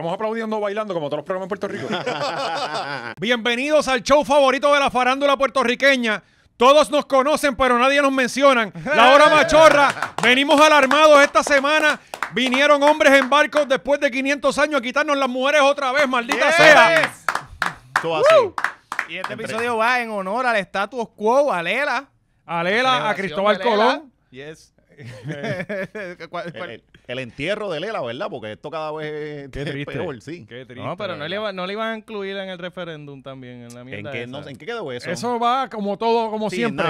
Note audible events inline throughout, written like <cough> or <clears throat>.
Estamos aplaudiendo bailando como todos los programas en Puerto Rico. <laughs> Bienvenidos al show favorito de la farándula puertorriqueña. Todos nos conocen, pero nadie nos menciona. La hora machorra. <laughs> Venimos alarmados esta semana. Vinieron hombres en barcos después de 500 años a quitarnos las mujeres otra vez, maldita sea. Todo así. Y este episodio va en honor al status quo, a Lela. A Cristóbal Colón. Yes. <laughs> ¿Cuál, cuál el entierro de Lela, ¿verdad? Porque esto cada vez es triste. peor, sí. Qué triste, no, pero no le, van, no le iban a incluir en el referéndum también, en la mierda ¿En qué, quedó eso? Eso va como todo, como siempre.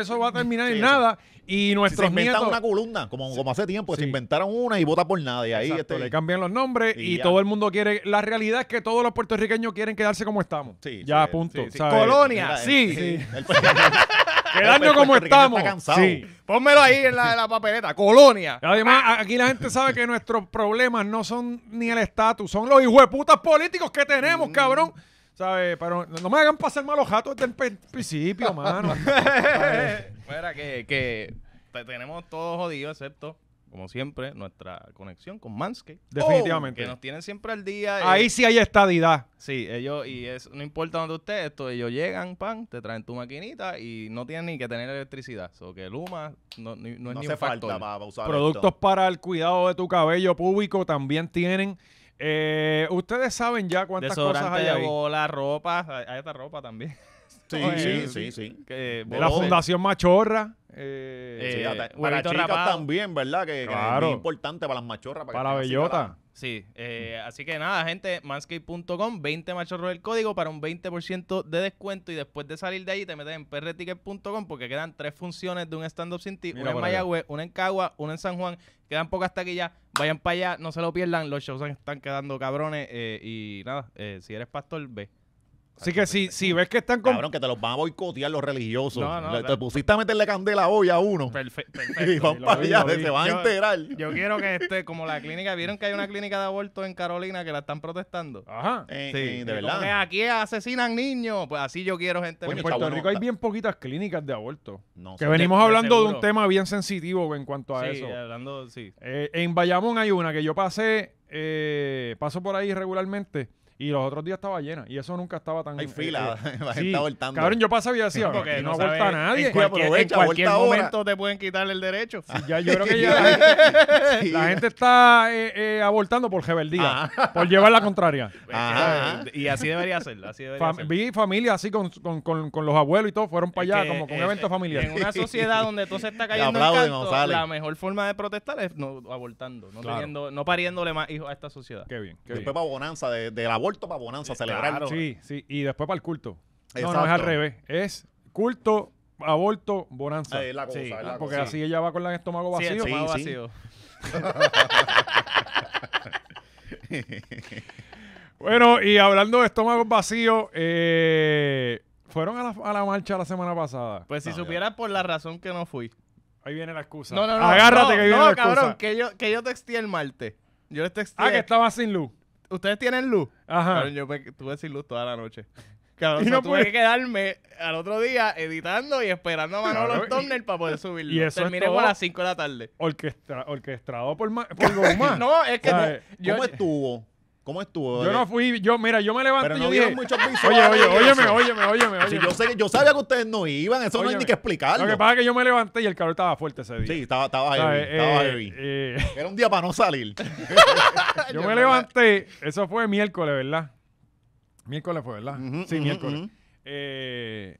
eso va a terminar en nada. Y Si se nuestros una columna, como, hace tiempo, se inventaron una y vota por nada. Y ahí este, le cambian los nombres y, todo el mundo quiere... La realidad es que todos los puertorriqueños quieren quedarse como estamos. ya, punto. sí. Colonia, sí. <laughs> <laughs> Quedando como estamos. Sí. Pónmelo ahí en la, la papeleta. Colonia. además, aquí la gente sabe que nuestros problemas no son ni el estatus, son los hijueputas políticos que tenemos, mm. cabrón. ¿Sabes? Pero no me hagan pasar malos jatos desde el principio, mano. <laughs> Fuera que, tenemos todo jodido, excepto como siempre, nuestra conexión con Manscape. Oh, Definitivamente. que nos tienen siempre al día. Eh, ahí sí hay estadidad. Sí, ellos, y es, no importa donde usted, esto, ellos llegan, pan, te traen tu maquinita y no tienen ni que tener electricidad. O que Luma no, no es ni falta usar Productos para el cuidado de tu cabello público también tienen. Eh, ustedes saben ya cuántas cosas hay ahí. la ropa, hay esta ropa también. <laughs> Sí, sí, sí, sí. de la Fundación Machorra. Eh, eh para chicas también, ¿verdad? Que, claro. es importante para las machorras. Para, la bellota. Sí, eh, así que nada, gente, manscape.com, 20 machorros del código para un 20% de descuento y después de salir de ahí te metes en prticket.com porque quedan tres funciones de un stand-up sin ti, una en Mayagüez, una en Cagua, una en San Juan, quedan pocas taquillas, vayan para allá, no se lo pierdan, los shows están quedando cabrones eh, y nada, si eres pastor, ve. Así que si, ves que están con... Cabrón, que te los van a boicotear los religiosos. te pusiste a meterle candela hoy a uno. <laughs> perfecto. Y van se van a enterar. Yo quiero que esté como la clínica. ¿Vieron que hay una clínica de aborto en Carolina que la están protestando? Ajá. Eh, sí, eh, de verdad. aquí asesinan niños. Pues así yo quiero gente. en Puerto Rico hay bien poquitas clínicas de aborto. que venimos hablando de, un tema bien sensitivo en cuanto a eso. Eh, en Bayamón hay una que yo pasé, paso por ahí regularmente y los otros días estaba llena. Y eso nunca estaba tan. Hay fila, eh, <laughs> la gente está abortando. Cabrón, yo pasaba y decía, no, nadie. En cualquier, en cualquier momento te pueden quitar el derecho. ya, yo creo que <laughs> ya, la, gente, está eh, eh, abortando por rebeldía, ah. por llevar la contraria. <laughs> Pues, y así debería ser. Así debería ser. Vi familia así con, con, con, con, los abuelos y todo, fueron para allá, como con eventos familiares. En una sociedad donde todo se está cayendo en canto, la mejor forma de protestar es no, abortando, no, no pariéndole más hijos a esta sociedad. Qué bien. Qué Después para bonanza de, del aborto para bonanza, celebrar. Sí, sí, y después para el culto. No, es al revés. Es culto, aborto, bonanza. la cosa, porque así ella va con el estómago vacío. vacío. <laughs> bueno, y hablando de estómago vacío eh, ¿fueron a la, a la, marcha la semana pasada? Pues si supiera ah, supieras por la razón que no fui. Ahí viene la excusa. No, no, no. Agárrate que cabrón, que yo, que yo texté el martes. Yo les texté. Ah, que estaba sin luz ustedes tienen luz. Ajá. yo tuve sin luz toda la noche. Claro, <laughs> y no tuve que quedarme al otro día editando y esperando a Manolo los para poder subirlo. Y eso Terminé a las 5 de la tarde. Orquestra, orquestrado por, ma, por Goma. <laughs> no, es que... No, ¿Cómo yo, estuvo? ¿Cómo estuvo? Yo no fui, yo, mira, yo me levanté. Pero no dije, muchos Oye, oye, óyeme, óyeme, óyeme, óyeme. yo, sabía que ustedes no iban, eso no hay ni que explicarlo. Lo que pasa es que yo me levanté y el calor estaba fuerte ese día. Sí, estaba, estaba heavy. estaba eh, eh. Era un día para no salir. <laughs> <laughs> yo, me levanté, eso fue miércoles, ¿verdad? Miércoles fue, ¿verdad? sí, miércoles. eh,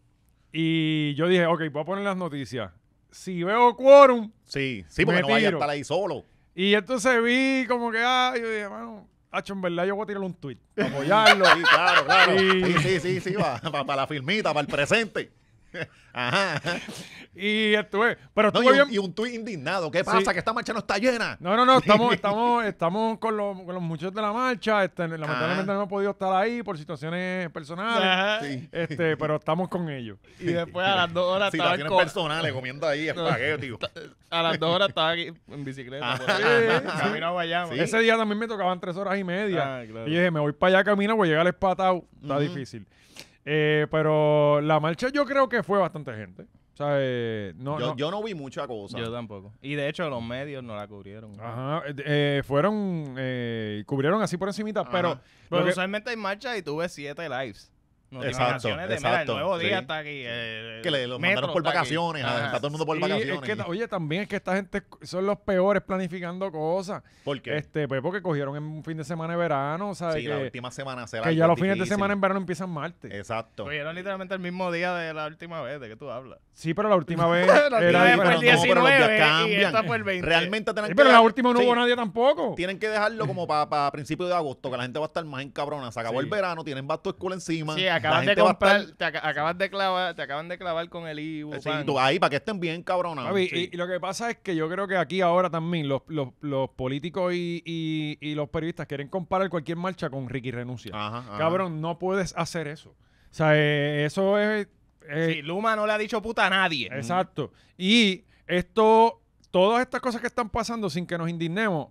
y yo dije, ok, voy a poner las noticias. Si veo quórum. Sí, sí, porque no vaya a estar ahí solo. Y entonces vi como que, ay, yo dije, mano Hacho, en verdad yo voy a tirar un tweet. <laughs> Apoyarlo. sí, claro, claro. Sí, sí, sí, sí, para, para la filmita, para el presente. <laughs> Ajá. Y estuve, pero y, un, tuit indignado. ¿Qué pasa? Que esta marcha no está llena. No, no, no. Estamos, <laughs> estamos, estamos con, los, con los muchachos de la marcha. Este, lamentablemente ah. no hemos podido estar ahí por situaciones personales. Este, <laughs> pero estamos con ellos. Y después a las dos horas sí, estaba. Situaciones personales, comiendo ahí espagueti. a las dos horas estaba aquí en bicicleta. a allá. Ese día también me tocaban tres horas y media. Ah, y dije, me voy para allá camino, voy a llegar al espatado. Está difícil. Eh, pero la marcha yo creo que fue bastante gente. Eh, no, yo, no. vi mucha cosa. Yo tampoco. Y de hecho los medios no la cubrieron. Ajá. Eh, fueron, cubrieron así por encimita, pero... usualmente hay marchas y tuve siete lives. Exacto, exacto. el nuevo día está aquí. Eh, que le, lo mandaron por vacaciones. Está todo el mundo por vacaciones. oye, también es que esta gente son los peores planificando cosas. ¿Por qué? Este, pues porque cogieron en un fin de semana de verano. O sí, la última semana será. Que ya los fines de semana en verano empiezan martes. Exacto. Cogieron literalmente el mismo día de la última vez. ¿De qué tú hablas? Sí, pero la última <laughs> vez. era el 19 y esta fue el 20. Realmente Pero la última no hubo nadie tampoco. Tienen que dejarlo como para principios de agosto, que la gente va a estar más encabrona. Se acabó el verano, tienen back school encima. Sí, acaban de te, de clavar, te acaban de clavar con el Ibu. ahí, para que estén bien cabronados. Y, lo que pasa es que yo creo que aquí ahora también los, políticos y, los periodistas quieren comparar cualquier marcha con Ricky Renuncia. Cabrón, no puedes hacer eso. O sea, eh, eso es... Eh, sí, Luma no le ha dicho puta a nadie. Exacto. Y esto, todas estas cosas que están pasando sin que nos indignemos,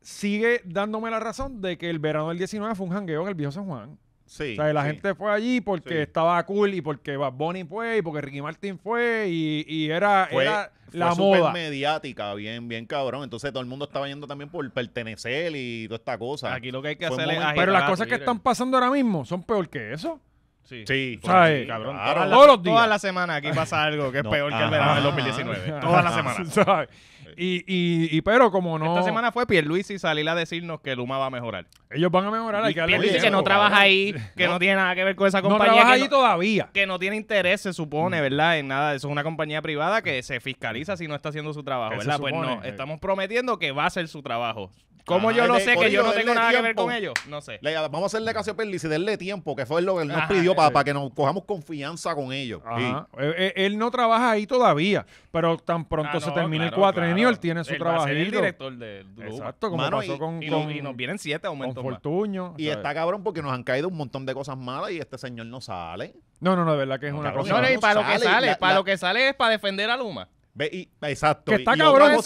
sigue dándome la razón de que el verano del 19 fue un jangueo en el viejo San Juan. Sí, o sea, la gente fue allí porque estaba cool y porque Bad Bunny fue y porque Ricky Martin fue y, y era, fue, era fue la moda. mediática, bien, bien cabrón. Entonces todo el mundo estaba yendo también por pertenecer y toda esta cosa. Aquí lo que hay que hacer es Pero las cosas que están pasando ahora mismo son peor que eso. Sí, sí pues eh, cabrón. todos Toda la semana aquí pasa algo que es <laughs> peor que el ah. verano del 2019. Toda la semana. Y, y, pero como no. Esta semana fue Pierluisi salir a decirnos que Luma va a mejorar. Ellos van a mejorar. Hay que que no trabaja ahí, que no. tiene nada que ver con esa compañía. No trabaja ahí todavía. Que no tiene interés, se supone, mm. ¿verdad? En nada. Eso es una compañía privada que se fiscaliza si no está haciendo su trabajo, ¿verdad? Pues no. Eh. Estamos prometiendo que va a hacer su trabajo como yo no sé que yo no tengo nada que ver con ellos? No sé. vamos a hacerle caso a Perlis y darle tiempo, que fue lo que él nos pidió para, que nos cojamos confianza con ellos. Eh, eh, él, no trabaja ahí todavía, pero tan pronto ah, se termine el cuatrenio, él tiene su trabajo. el director del Exacto, como pasó con... Y, nos vienen siete aumentos Y está cabrón porque nos han caído un montón de cosas malas y este señor no sale. No, no, no, de verdad que es una cosa... No, y para lo que sale, para lo que sale es para defender a Luma exacto. Que está cabrón,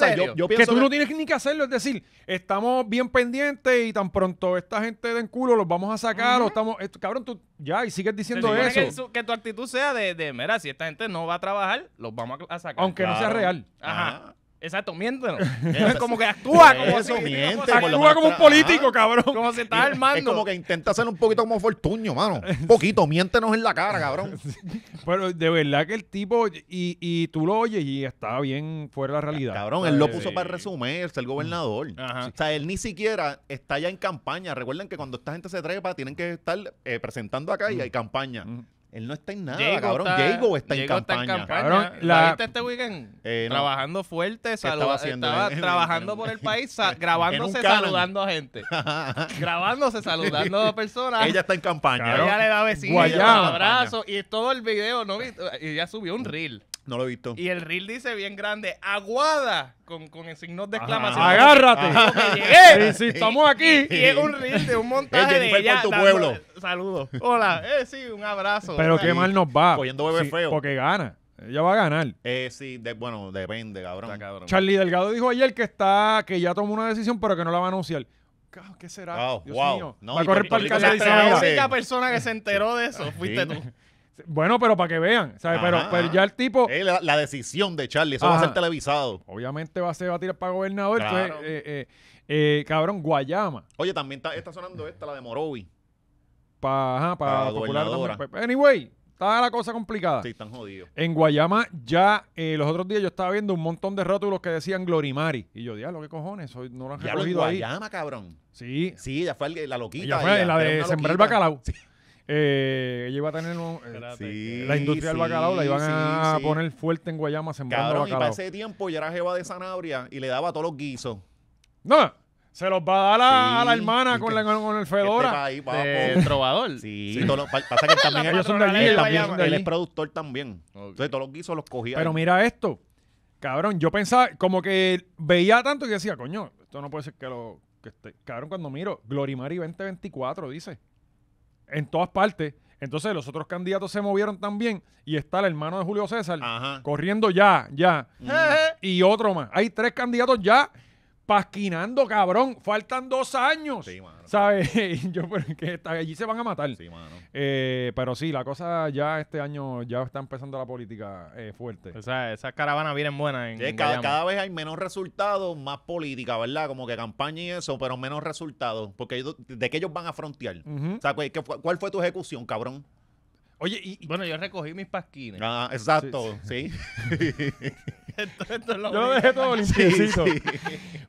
que tú no tienes ni que hacerlo. Es decir, estamos bien pendientes y tan pronto esta gente en culo, los vamos a sacar. o estamos, cabrón, tú ya, y sigues diciendo eso. Que, tu actitud sea de, de, mira, si esta gente no va a trabajar, los vamos a, sacar. Aunque no sea real. Ajá. Ah. Exacto, miéntenos. Es como que actúa como si, como un político, cabrón. Como se está armando. Es como que intenta ser un poquito como Fortuño, mano. Un <laughs> poquito, miéntenos en la cara, cabrón. <laughs> Pero de verdad que el tipo, y, y tú lo oyes y está bien fuera de la realidad. Cabrón, él lo puso para resumirse, el gobernador. O sea, él ni siquiera está ya en campaña. Recuerden que cuando esta gente se trepa, tienen que estar eh, presentando acá y mm. hay campaña. Mm. Él no está en nada, cabrón. Está, está, en campaña. la... viste este weekend? Eh, trabajando fuerte, saludando, estaba, trabajando por el <laughs> país, <laughs> grabándose, saludando a gente. grabándose, saludando a personas. Ella está en campaña. Ella le da besitos, abrazo. y todo el video. ¿no? Y ya subió un reel no lo he visto. Y el reel dice bien grande, aguada, con, con el signo de exclamación. agárrate. Ah, y estamos aquí. Y es un reel de un <laughs> montaje de ella. tu pueblo. Saludos. Hola. Eh, sí, un abrazo. Pero qué mal nos va. bebé feo. Porque gana. Ella va a ganar. Eh, sí, bueno, depende, cabrón. Charlie Delgado dijo ayer que está, que ya tomó una decisión, pero que no la va a anunciar. ¿Qué será? Dios wow. No, va a correr para el La única persona que se enteró de eso fuiste tú. Bueno, pero para que vean, ¿sabes? Pero, pero ya el tipo. la, decisión de Charlie, eso va a ser televisado. Obviamente va a, ser, va a tirar para gobernador. Eh, eh, eh, cabrón, Guayama. Oye, también está, sonando esta, la de Morovi. Para, ajá, para, popular pues, Anyway, está la cosa complicada. Sí, están jodidos. En Guayama ya los otros días yo estaba viendo un montón de rótulos que decían Glorimari. Y yo, diablo, ¿qué cojones? no lo han recogido en Guayama, cabrón. Sí. Sí, ya fue la loquita. Ya fue la de sembrar bacalao. Sí. Eh, ella iba a tener eh, la industria del bacalao, la iban a poner fuerte en Guayama sembrando Cabrón, Y para ese tiempo ya era jeva de Sanabria y le daba todos los guisos. No, se los va a dar a, la hermana con, con el Fedora. el este trovador. Sí. pasa que también Él, también es productor también. Entonces todos los guisos los cogía. Pero mira esto. Cabrón, yo pensaba, como que veía tanto y decía, coño, esto no puede ser que lo. Que esté. Cabrón, cuando miro, Glorimari 2024, dice en todas partes. Entonces los otros candidatos se movieron también y está el hermano de Julio César corriendo ya, ya. Y otro más. Hay tres candidatos ya pasquinando, cabrón. Faltan dos años. Sí, mano. ¿Sabes? <laughs> Yo, que allí se van a matar. Sí, mano. Eh, pero sí, la cosa ya este año ya está empezando la política eh, fuerte. O sea, esas caravanas vienen buenas. En cada, vez hay menos resultados, más política, ¿verdad? Como que campaña y eso, pero menos resultados. Porque ¿de qué ellos van a frontear? ¿cuál fue tu ejecución, cabrón? Oye, y, bueno, yo recogí mis pasquines. Ah, exacto, sí. <laughs> lo yo dejé todo limpiecito. Sí,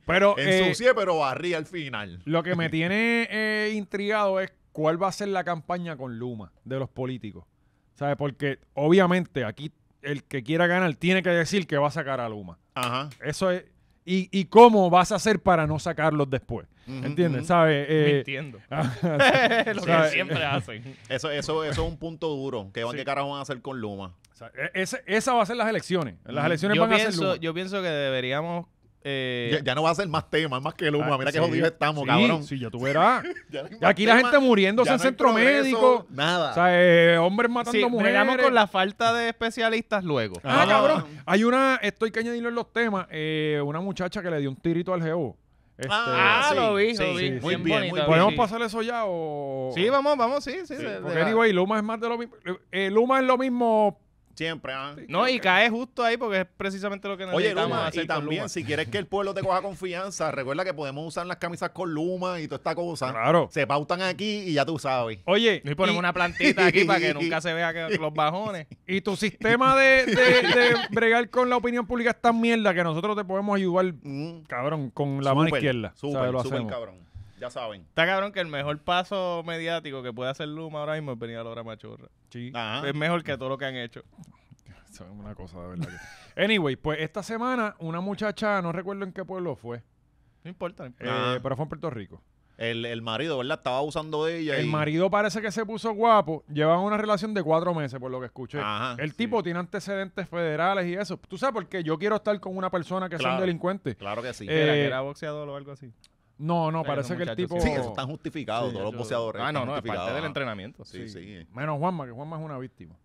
Pero, eh, Ensucié, pero barrí al final. Lo que me tiene eh, intrigado es cuál va a ser la campaña con Luma de los políticos. ¿Sabes? Porque obviamente aquí el que quiera ganar tiene que decir que va a sacar a Luma. Ajá. Eso es y, y cómo vas a hacer para no sacarlos después. ¿Entiendes? ¿Sabes? Eh, <laughs> ah, <laughs> lo que siempre hacen. Eso, eso, eso es un punto duro. ¿Qué, carajo van a hacer con Luma? E, esa, esa va a ser las elecciones. Las elecciones van a ser Luma. Yo pienso que deberíamos eh, ya, no va a ser más es más que Luma. Ah, Mira sí, que jodidos estamos, cabrón. Sí, ya tú <laughs> verás. aquí la gente muriéndose en centro médico. Nada. O sea, eh, hombres matando sí, mujeres. con la falta de especialistas luego. Ah, ah. cabrón. Hay una, estoy que añadirlo en los temas, eh, una muchacha que le dio un tirito al geo. Este, ah, ah lo vi, lo vi. muy, bien, muy bien, ¿Podemos pasar eso ya o...? Sí, vamos, vamos, sí, sí. porque digo, Luma es más de lo mismo. Luma es lo mismo Siempre, ah. No, y cae justo ahí porque es precisamente lo que necesitamos Oye, y también, si quieres que el pueblo te coja confianza, recuerda que podemos usar las camisas con Luma y toda esta cosa. Claro. Se pautan aquí y ya tú sabes. Oye. Y ponemos una plantita aquí para que <laughs> nunca se vea que <laughs> los bajones. Y tu sistema de, de, bregar con la opinión pública es tan mierda que nosotros te podemos ayudar, mm. cabrón, con la mano izquierda. o super, cabrón. Ya saben. Está cabrón que el mejor paso mediático que puede hacer Luma ahora mismo es venir a la machorra. Sí. Es mejor que todo lo que han hecho. <laughs> Es una cosa de verdad. Anyway, pues esta semana una muchacha, no recuerdo en qué pueblo fue, No importa. Eh, pero fue en Puerto Rico. El, el marido, ¿verdad? Estaba abusando de ella. El marido parece que se puso guapo. llevan una relación de cuatro meses, por lo que escuché. Ajá, el tipo tiene antecedentes federales y eso. Tú sabes por qué yo quiero estar con una persona que es un delincuente. Claro que sí. que eh, era boxeador o algo así. No, no, parece que el tipo. Sí, eso están justificados, todos los boxeadores. Ah, no, no, es parte del entrenamiento. Sí, sí, Menos Juanma, que Juanma es una víctima.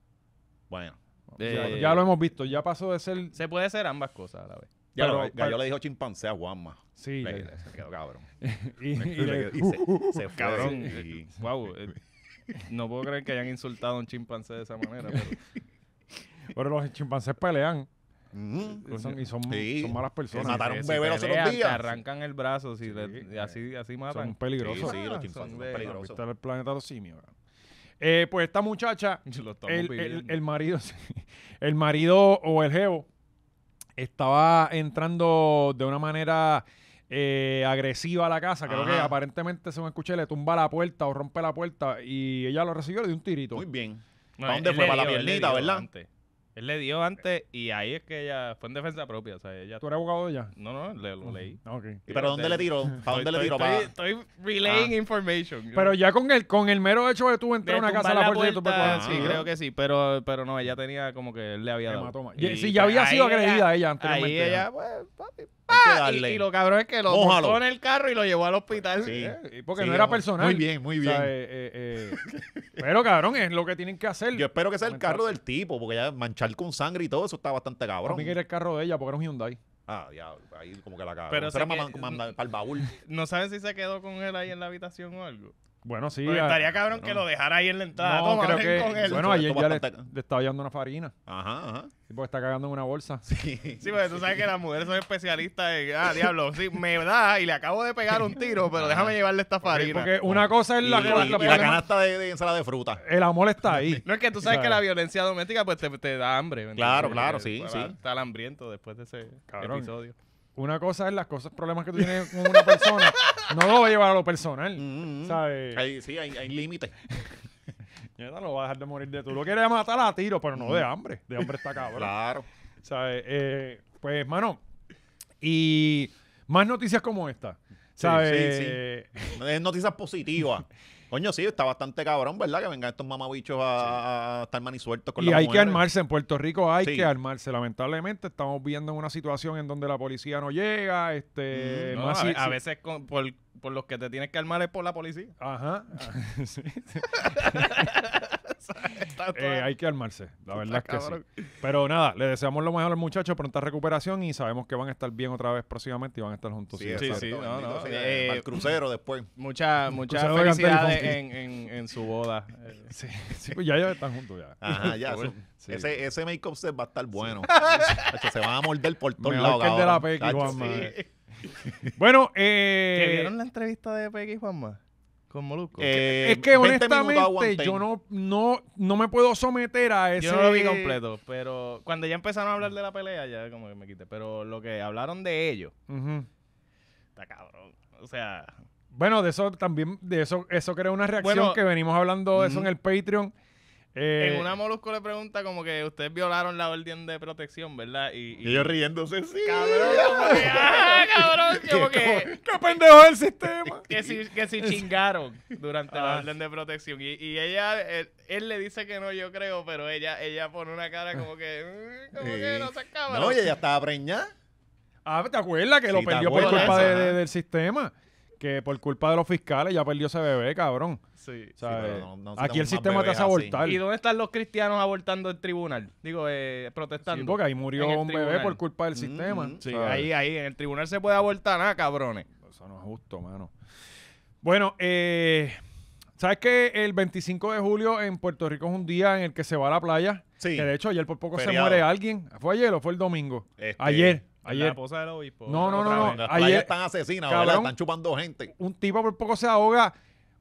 Bueno. Eh, ya, lo hemos visto, ya pasó de ser. Se puede ser ambas cosas a la vez. Ya yo le dijo chimpancé a Juanma. Sí. se quedó cabrón. <laughs> y, uh, uh, se, fue. Cabrón. Y, wow. Eh, no puedo creer que hayan insultado a un chimpancé de esa manera. Pero, <laughs> pero los chimpancés pelean y son, malas personas. Mataron un bebé los días. Te arrancan el brazo, si eh, así, así matan. Son peligrosos. Sí, los son peligrosos. el planeta los simios. Eh, pues esta muchacha, <laughs> el, marido, <laughs> el marido o el jevo estaba entrando de una manera eh, agresiva a la casa. Creo que aparentemente, Se según escuché, le tumba la puerta o rompe la puerta y ella lo recibió le dio un tirito. Muy bien. ¿Para dónde fue? Para la piernita, ¿verdad? Él le dio antes y ahí es que ella fue en defensa propia. O sea, ella... ¿Tú eres abogado ya No, no, le, lo leí. Ah, okay. ¿Pero dónde le tiró? ¿Para dónde le tiró? Estoy, relaying ah. information. Pero ya con el, con el mero hecho de tú entrar a una casa a la, puerta, de tu Sí, ah. creo que sí, pero, pero no, ella tenía como que él le había dado. sí, ya había sido agredida ella anteriormente. Ahí ella, pues, Ah, y, lo cabrón es que lo puso en el carro y lo llevó al hospital. Eh, eh, porque no era personal. Muy bien, muy bien. Eh, pero cabrón, es lo que tienen que hacer. Yo espero que sea el carro del tipo, porque ya manchar con sangre y todo eso está bastante cabrón. A mí era el carro de ella, porque era un Hyundai. Ah, ya, ahí como que la Pero era para el baúl. <laughs> No saben si se quedó con él ahí en la habitación o algo. Bueno, sí. estaría cabrón que lo dejara ahí en la entrada. No, creo que- Bueno, ayer ya le, estaba llevando una farina. Ajá, ajá. Sí, porque está cagando en una bolsa. <laughs> Sí. Sí, porque tú sabes que las mujeres son especialistas en, ah, diablo, sí, me da y le acabo de pegar un tiro, pero déjame llevarle esta farina. Porque una cosa es la, y- la canasta de, ensalada de fruta. El amor está ahí. No es que tú sabes que la violencia doméstica pues te, te da hambre. Claro, claro, sí, pues, sí. está hambriento después de ese episodio. Una cosa es las cosas, problemas que tú tienes con una persona. <laughs> no lo va a llevar a lo personal. Mm, mm, mm. ¿Sabes? sí, hay, hay límites. <laughs> Ya no lo va a dejar de morir de tú. Lo quiere matar a tiro, pero no de hambre. De hambre está cabrón. claro. ¿Sabes? Eh, pues, mano. Y más noticias como esta. ¿Sabes? Sí, sí, sí. Noticias positivas. <laughs> Coño, sí, está bastante cabrón, ¿verdad? Que vengan estos mamabichos a, a estar manisueltos con y hay que armarse. En Puerto Rico hay que armarse. Lamentablemente estamos viendo una situación en donde la policía no llega. Este, mm, a, veces por, los que te tienes que armar es por la policía. Ajá. <laughs> <laughs> <laughs> Eh, hay que armarse, la verdad es que sí. Pero nada, le deseamos lo mejor al muchacho, pronta recuperación y sabemos que van a estar bien otra vez próximamente y van a estar juntos. Sí, sí, sí. Eh, al crucero después. Muchas mucha felicidades en, en, su boda. <laughs> sí, pues ya, ya están juntos ya. Ajá, ya. <laughs> Ese, ese make-up va a estar bueno. se van a morder por todos lados. Que el de la Peggy Juanma. Bueno, eh... vieron la entrevista de Pequi, Juanma? Eh, es que honestamente yo no, no, no me puedo someter a eso Yo lo vi completo, pero cuando ya empezaron a hablar de la pelea, ya como que me quité. Pero lo que hablaron de ellos, está cabrón. O sea. Bueno, de eso también, de eso, eso creo una reacción que venimos hablando de eso en el Patreon. Eh, en una Molusco le pregunta como que ustedes violaron la orden de protección, ¿verdad? Y, ellos riéndose, sí. Cabrón, ah, cabrón, <laughs> ¡Qué pendejo del sistema! <laughs> Que si, chingaron durante la ah. orden de protección. Y, ella, él, le dice que no, yo creo, pero ella ella pone una cara como que... Mm, como que no se cabrón. No, y ella estaba preñada. Ah, ¿te acuerdas que lo perdió por culpa del sistema? Que por culpa de los fiscales ya perdió ese bebé, cabrón aquí el sistema te hace abortar. ¿Y dónde están los cristianos abortando el tribunal? Digo, eh, protestando. Sí, porque ahí murió un bebé por culpa del sistema. Mm-hmm. ahí, ahí, en el tribunal se puede abortar, nada, ah, cabrones. Eso no es justo, mano. Bueno, eh, ¿sabes que el 25 de julio en Puerto Rico es un día en el que se va a la playa? Sí. Que de hecho ayer por poco se muere alguien. ¿Fue ayer o fue el domingo? Este, ayer ayer, La esposa del obispo. No, no, no, Ayer- están asesinas, ¿verdad? Están chupando gente. Un tipo por poco se ahoga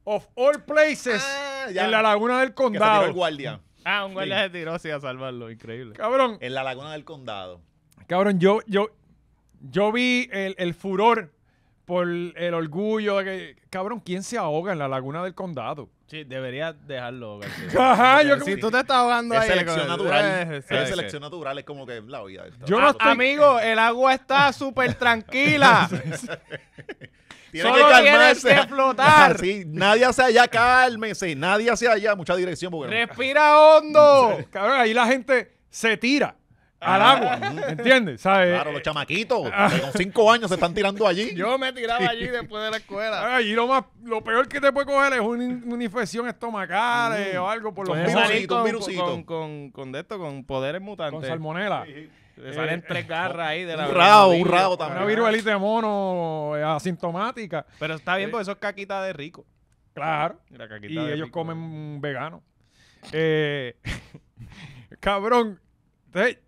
of all places, ah, en la laguna del condado. guardia. Ah, un guardia se tiró a salvarlo, increíble. Cabrón. En la laguna del condado. Cabrón, yo, yo, yo vi el, furor por el orgullo cabrón, ¿quién se ahoga en la laguna del condado? Sí, debería dejarlo. <laughs> si tú te estás ahogando ahí. Selección eh, es selección natural. Es, selección natural, es como que la vida. Yo no ah, estoy... Amigo, el agua está <laughs> súper tranquila. <laughs> Tiene que calmarse. que flotar. Sí, nadie hacia allá, cálmese. Nadie hacia allá, mucha dirección. Respira hondo. Cabrón, ahí la gente se tira al ah. agua. ¿Entiendes? Claro, los chamaquitos, ah. con cinco años se están tirando allí. <laughs> Yo me tiraba allí después de la escuela. Ah, y lo más, lo peor que te puede coger es una infección estomacal eh, mm. o algo por lo menos un con, virusito. Con, con, de esto, con poderes Con salmonela. Le salen eh, tres garras ahí de la Un rabo, un rabo Una viruelita de mono eh, asintomática. Pero está bien porque eso es caquita de rico. Claro. Y ellos comen vegano. Eh, <laughs> cabrón,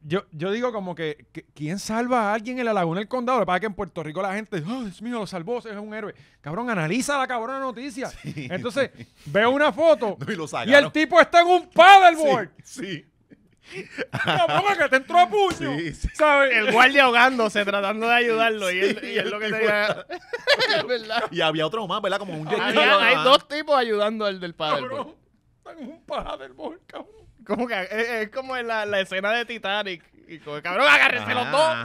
yo, yo digo como que, ¿quién salva a alguien en la laguna del condado? Lo que pasa es que en Puerto Rico la gente, oh, Dios mío, lo salvó, ese es un héroe. Cabrón, analiza la cabrona noticia. <laughs> Entonces, veo una foto <laughs> y, el tipo está en un paddleboard. <laughs> Sí. sí. Cabrón, que te entró a puño. El guardia ahogándose, tratando de ayudarlo. y, él, y él lo que tenía. ¿verdad? Y había otro más, ¿verdad? Como un Hay, hay dos tipos ayudando al del paddleboard. Cabrón, está en un paddleboard, cabrón. Como que eh, eh, es, como en la, la, escena de Titanic. Y el cabrón, agárrense los dos.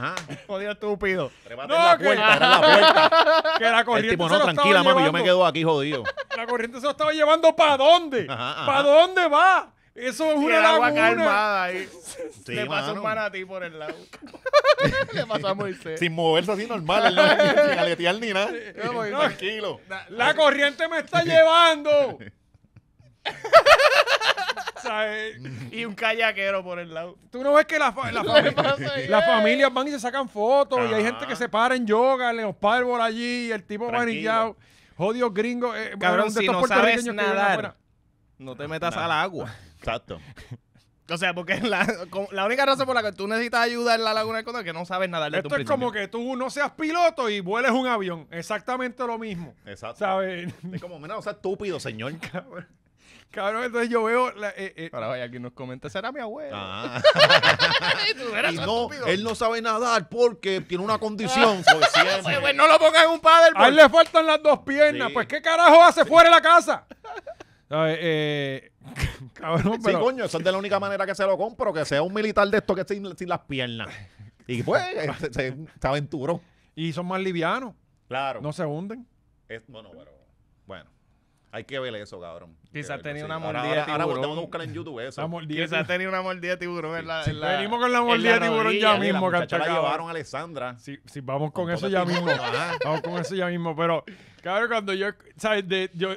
Jodido estúpido. no, la puerta, <laughs> que... la puerta. que corriente. tipo, no, tranquila, mami, yo me quedo aquí jodido. La corriente se lo estaba llevando para dónde? ¿Para dónde va? Eso es una el agua calmada ahí. <laughs> Sí, Le pasó un manatí por el lado. <laughs> Le pasó a Moisés. Sin moverse así normal, no, sin aletear ni nada. No, pues, pues, tranquilo. La, la corriente me está llevando. <laughs> y un callaquero por el lado. Tú no ves que <laughs> las familias van y se sacan fotos y hay gente que se para en yoga, en los allí, el tipo manillado. Jodios gringos. Eh, Cabrón, si no sabes nadar, no te metas al agua. Exacto. <laughs> O sea, porque la, única razón por la que tú necesitas ayuda en la laguna es que no sabes nadar Esto es como que tú no seas piloto y vueles un avión. Exactamente lo mismo. Exacto. ¿Sabes? Es como, menos o sea, estúpido, señor. Cabrón, entonces yo veo. La, eh, eh, Ahora vaya, alguien nos comenta, será mi abuelo. Ah. <laughs> él no sabe nadar porque tiene una condición. <laughs> Pues, pues, no lo pongan en un padre. A él pues. le faltan las dos piernas. Pues qué carajo hace fuera de la casa. <laughs> Eh, cabrón, pero... Sí, coño, eso es de la única manera que se lo compro, que sea un militar de esto que sin, sin las piernas. Y pues, eh, se, aventuró. Y son más livianos. Claro. No se hunden. Es, bueno, hay que ver eso, cabrón. Quizás tenía una mordida ahora, de tiburón. Ahora, a buscar en YouTube eso. Quizás tenía una mordida de tiburón. En la, venimos con la mordida de tiburón ya mismo, la la llevaron a Alessandra. Sí, vamos con, con eso ya mismo. vamos con eso ya mismo. Pero, cabrón, cuando yo, ¿sabes? De, yo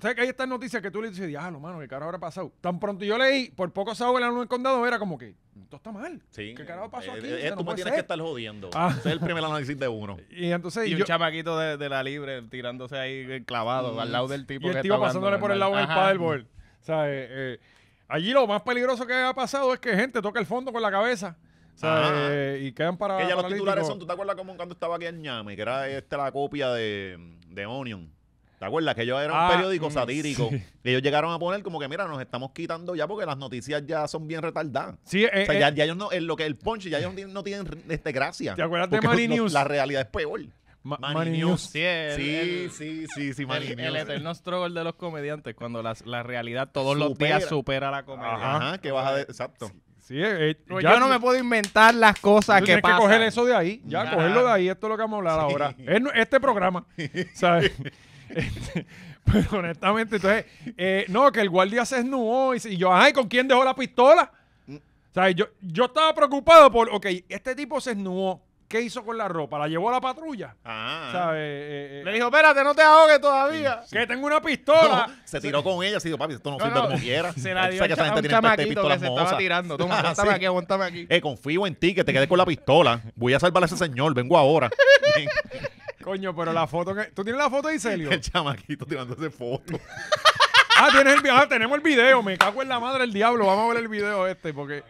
¿Sabes que hay estas noticias que tú le dices, diablo, mano, qué carajo habrá pasado? Tan pronto yo leí, por poco se en el condado, era como que, esto está mal. Sí. ¿Qué carajo pasó eh, aquí? Eh, tú no tienes que estar jodiendo. Ah. Ese es el primer análisis de uno. <laughs> Y entonces. Y un chamaquito de, de, la libre tirándose ahí eh, clavado mm. al lado del tipo. Y el que pasándole por el lado del paddleboard. O sea, allí lo más peligroso que ha pasado es que gente toca el fondo con la cabeza. y quedan para. Que ya los titulares son, ¿tú te acuerdas como cuando estaba aquí en Ñame? Que era esta la copia de, de Onion. ¿Te acuerdas? Que ellos eran un ah, periódico mm, satírico. ellos llegaron a poner como que, mira, nos estamos quitando ya porque las noticias ya son bien retardadas. Sí, eh, o sea, eh. ya, ellos no, lo que el punch, ya ellos no tienen este, gracia. ¿Te acuerdas de Money News? La realidad es peor. Ma News. Sí, sí, sí, sí, sí, el, News. el, eterno struggle de los comediantes, cuando la, la realidad todos los días supera la comedia. Ajá, que baja de... Exacto. Sí, eh, yo no me puedo inventar las cosas que pasan. que coger eso de ahí, ya, cogerlo de ahí, esto es lo que vamos a hablar ahora. este programa, <laughs> ¿sabes? Este, <laughs> pero pues, honestamente, entonces, eh, no, que el guardia se desnudó y, yo, ay, ¿con quién dejó la pistola? Mm. O sea, yo, yo estaba preocupado por, ok, este tipo se desnudó ¿Qué hizo con la ropa? ¿La llevó a la patrulla? Ah. ¿Sabes? Eh, eh, Le dijo, espérate, no te ahogues todavía. Que tengo una pistola. se tiró con ella, así dijo, papi, esto no, no sirve como quiera. Se la dio a, un chamaquito que se estaba tirando. <laughs> Toma, ah, aquí, aquí. Eh, confío en ti, que te quedes con la pistola. Voy a salvar a ese señor, vengo ahora. <laughs> Coño, pero la foto ¿Tú tienes la foto de Iselio? El chamaquito tirándose foto. ah, ¿tienes el... ah, tenemos el video. Me cago en la madre del diablo. Vamos a ver el video este porque.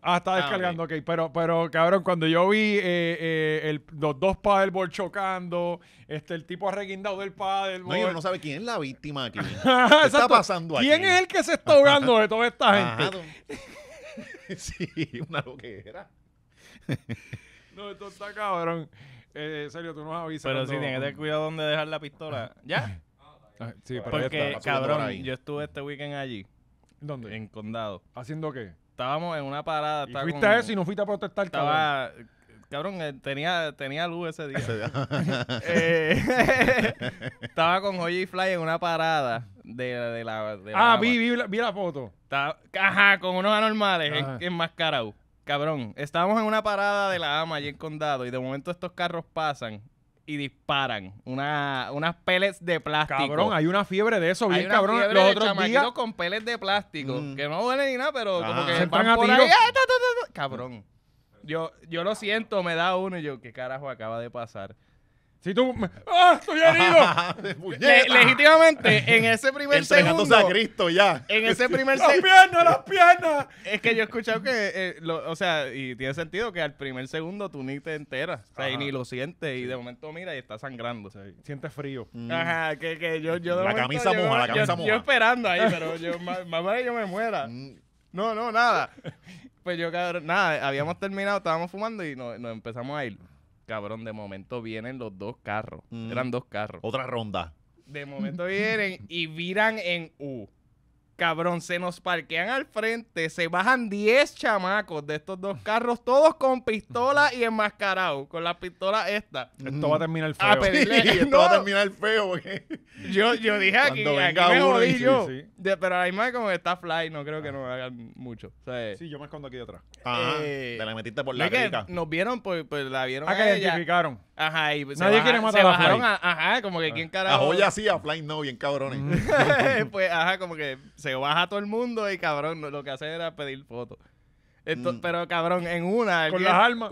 Ah, está ah, descargando, ok. Pero, pero, cabrón, cuando yo vi eh, eh, los dos padres chocando, este, el tipo arreguindado del paddleboard. No, no sabe quién es la víctima aquí. <laughs> ¿Qué está pasando aquí? ¿Quién es el que se está ahogando de toda esta gente? <laughs> sí, una loquera. no, esto está cabrón. Eh, serio, tú nos avisas. Pero sí, tienes que tener cuidado dónde dejar la pistola. ¿Ya? <laughs> Ah, sí, pero Porque, cabrón, yo estuve este weekend allí. ¿Dónde? En Condado. ¿Haciendo qué? Estábamos en una parada. ¿Y fuiste a eso y no fuiste a protestar, Estaba... cabrón? Eh, tenía, tenía luz ese día. <laughs> Eh, <laughs> estaba con Ojifly Fly en una parada de, la. ah, vi, vi, la, foto. ajá, con unos anormales en, mascarau Cabrón, estábamos en una parada de la AMA allí en Condado y de momento estos carros pasan y disparan una, unas pellets de plástico. Cabrón, hay una fiebre de eso, bien cabrón. los otros días con pellets de plástico, mm. que no duele ni nada, pero como que van ah, Cabrón. Yo, yo lo siento, me da uno y yo, ¿qué carajo acaba de pasar? Si tú. ¡Ah! ¡Estoy herido! <laughs> legítimamente, en ese primer segundo... segundo. a Cristo ya. En ese <laughs> primer segundo... ¡Las piernas, las piernas! Es que yo he escuchado que. Eh, o sea, y tiene sentido que al primer segundo tú ni te enteras. O sea, y ni lo sientes. Y de momento mira y está sangrando. siente frío. Mm. Ajá, que, yo, yo de La camisa moja, la camisa moja. yo, esperando ahí, pero yo, <laughs> más, que yo me muera. Mm. No, no, nada. Pues yo, cabrón, nada, habíamos terminado, estábamos fumando y nos empezamos a ir. Cabrón, de momento vienen los dos carros. Mm. Eran dos carros. Otra ronda. De momento vienen y viran en U. Cabrón, se nos parquean al frente, se bajan 10 chamacos de estos dos carros, todos con pistola y enmascarados, con la pistola esta. Esto va a terminar ah, feo. A <laughs> esto va a terminar feo. Yo, yo dije aquí, aquí me jodí yo. pero además como está fly, no creo que nos hagan mucho. sí, yo me escondo aquí detrás. Eh, ah, te la metiste por la rica. Nos vieron, pues, pues la vieron Ah, que identificaron. Ajá, y pues Nadie se quiere matar bajaron ajá, como que quién ah. A carajo. joya sí, a Fly no, bien cabrones. <laughs> pues ajá, como que se baja todo el mundo y cabrón, lo que hace era pedir fotos. Mm. Pero cabrón, en una. con las armas.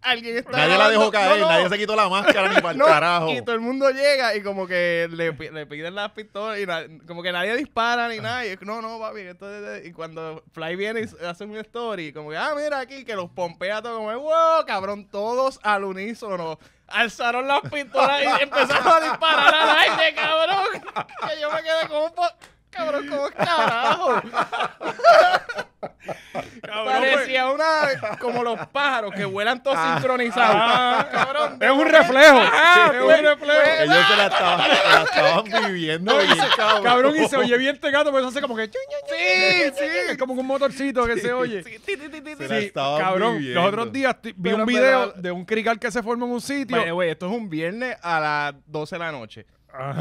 ¿Alguien está nadie la dejó caer, nadie se quitó la máscara ni <laughs> para el carajo. Y todo el mundo llega y como que le, le piden las pistolas y como que nadie dispara ni ah. nada. no, no, papi. Esto y cuando Fly viene y hace un story, como que, ah, mira aquí, que los pompea todo como, wow, cabrón, todos al unísono alzaron las pistolas y <laughs> empezaron a disparar al aire, cabrón. <laughs> Que yo me quedé como un cabrón, como carajo. <laughs> Pues, Parecía una como los pájaros que vuelan todos ah, sincronizados. Ah, ah, es un reflejo. es un pues, reflejo. Pues, ellos se la estaban, viviendo. cabrón. y se oye bien este gato, pues hace como que. Sí, sí. Es como un motorcito que se oye. Sí, se la cabrón. Los otros días vi un video de un crical que se forma en un sitio. Güey, esto es un viernes a las 12 de la noche.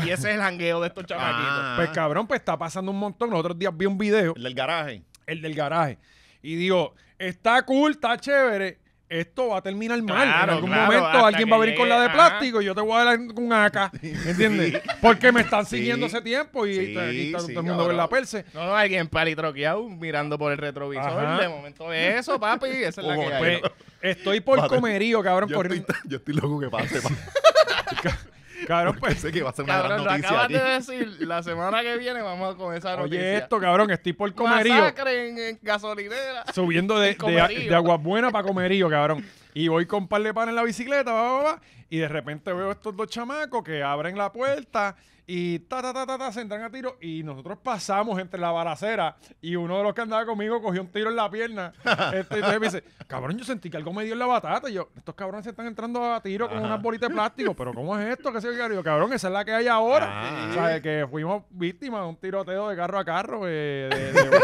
Y ese es el hangueo de estos chamaquitos. Ah. Pues cabrón, pues está pasando un montón. Los otros días vi un video. El del garaje. El del garaje. Y digo, está cool, está chévere. Esto va a terminar mal. en algún momento alguien va a venir con la de plástico y yo te voy a dar con acá. <laughs> ¿Entiendes? Porque me están siguiendo ese tiempo y está todo el mundo con la perse. No, no, alguien palitroqueado mirando por el retrovisor. De momento eso, papi. Esa es la que hay. Pues, estoy por comerío, cabrón. Yo, estoy, yo estoy loco que pase. <laughs> Cabrón, pensé pues, que va a ser una gran noticia. acabas de decir, la semana que viene vamos a comenzar Oye, esto, cabrón, estoy por comerío. Masacre en, gasolinera. Subiendo de, de, de para comerío, cabrón. Y voy con un par de pan en la bicicleta, va, va, va, y de repente veo estos dos chamacos que abren la puerta y ta, ta, ta, ta, se entran a tiro y nosotros pasamos entre la baracera y uno de los que andaba conmigo cogió un tiro en la pierna. <laughs> Este, entonces me dice, cabrón, yo sentí que algo me dio en la batata. Y yo, estos cabrones se están entrando a tiro con unas bolitas de plástico, pero ¿cómo es esto? que se yo, cabrón, esa es la que hay ahora. Ah. que fuimos víctimas de un tiroteo de carro a carro eh,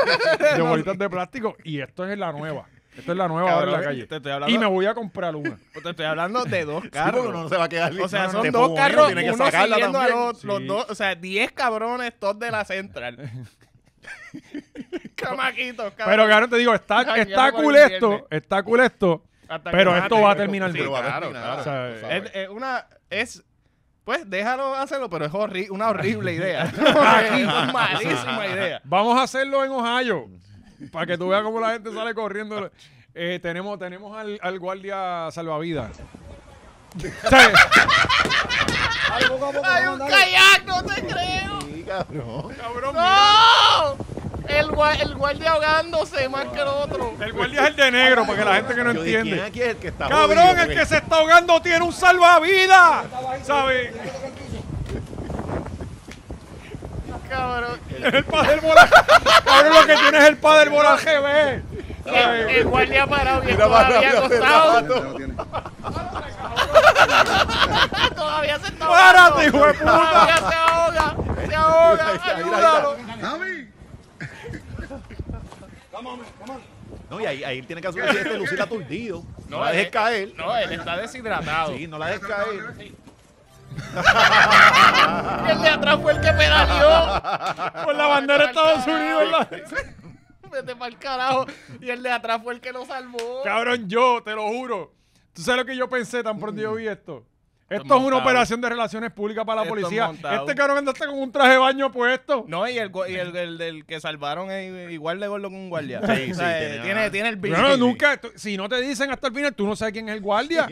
<laughs> de bolitas de plástico y esto es la nueva. Esto es la nueva Cabrón, de la calle. y me voy a comprar una. Te estoy hablando de dos carros. porque no se va a quedar. O sea, son dos carros, que uno los, dos. O sea, diez cabrones, todos de la central. <laughs> Camaquitos, Pero cabrón. claro, te digo, está, ¿eh? está cool esto, está cool esto. pero esto va a terminar claro, claro, eh, Es, una. Es. Pues déjalo hacerlo, pero es una horrible idea. es <laughs> <laughs> malísima idea. Vamos a hacerlo en Ohio para que tú veas cómo la gente sale corriendo. Eh, tenemos tenemos al, al guardia salvavidas. ¡Hay un kayak! ¡No te creo! Sí, cabrón. Cabrón, ¡No! El, el guardia ahogándose más que el otro. El guardia es el de negro, para que la gente que no entiende. Cabrón, el que se está ahogando tiene un salvavidas. ¿Sabes? cabrón. el padre volaje, Cabrón, lo que tiene es el padre bola GB. El, el guardia parado bien todavía acostado. todavía se está ¡Párate, Todavía se ahoga. Se ahoga. Ayúdalo. Come on, No, y ahí, ahí tiene que hacer este lucir aturdido. No, la dejes eh, caer. No, él está deshidratado. Sí, no la dejes caer el de atrás fue el que pedaleó Por la bandera de Estados Unidos. Vete pa'l carajo. Y el de atrás fue el que lo salvó. Cabrón, yo, te lo juro. ¿Tú sabes lo que yo pensé tan pronto yo vi esto? Esto es una operación de relaciones públicas para la policía. este cabrón andaste con un traje de baño puesto. No, y el, y el, que salvaron es igual de gordo con un guardia. Sí, sí, tiene, tiene, el bicho. No, nunca. Si no te dicen hasta el final, tú no sabes quién es el guardia.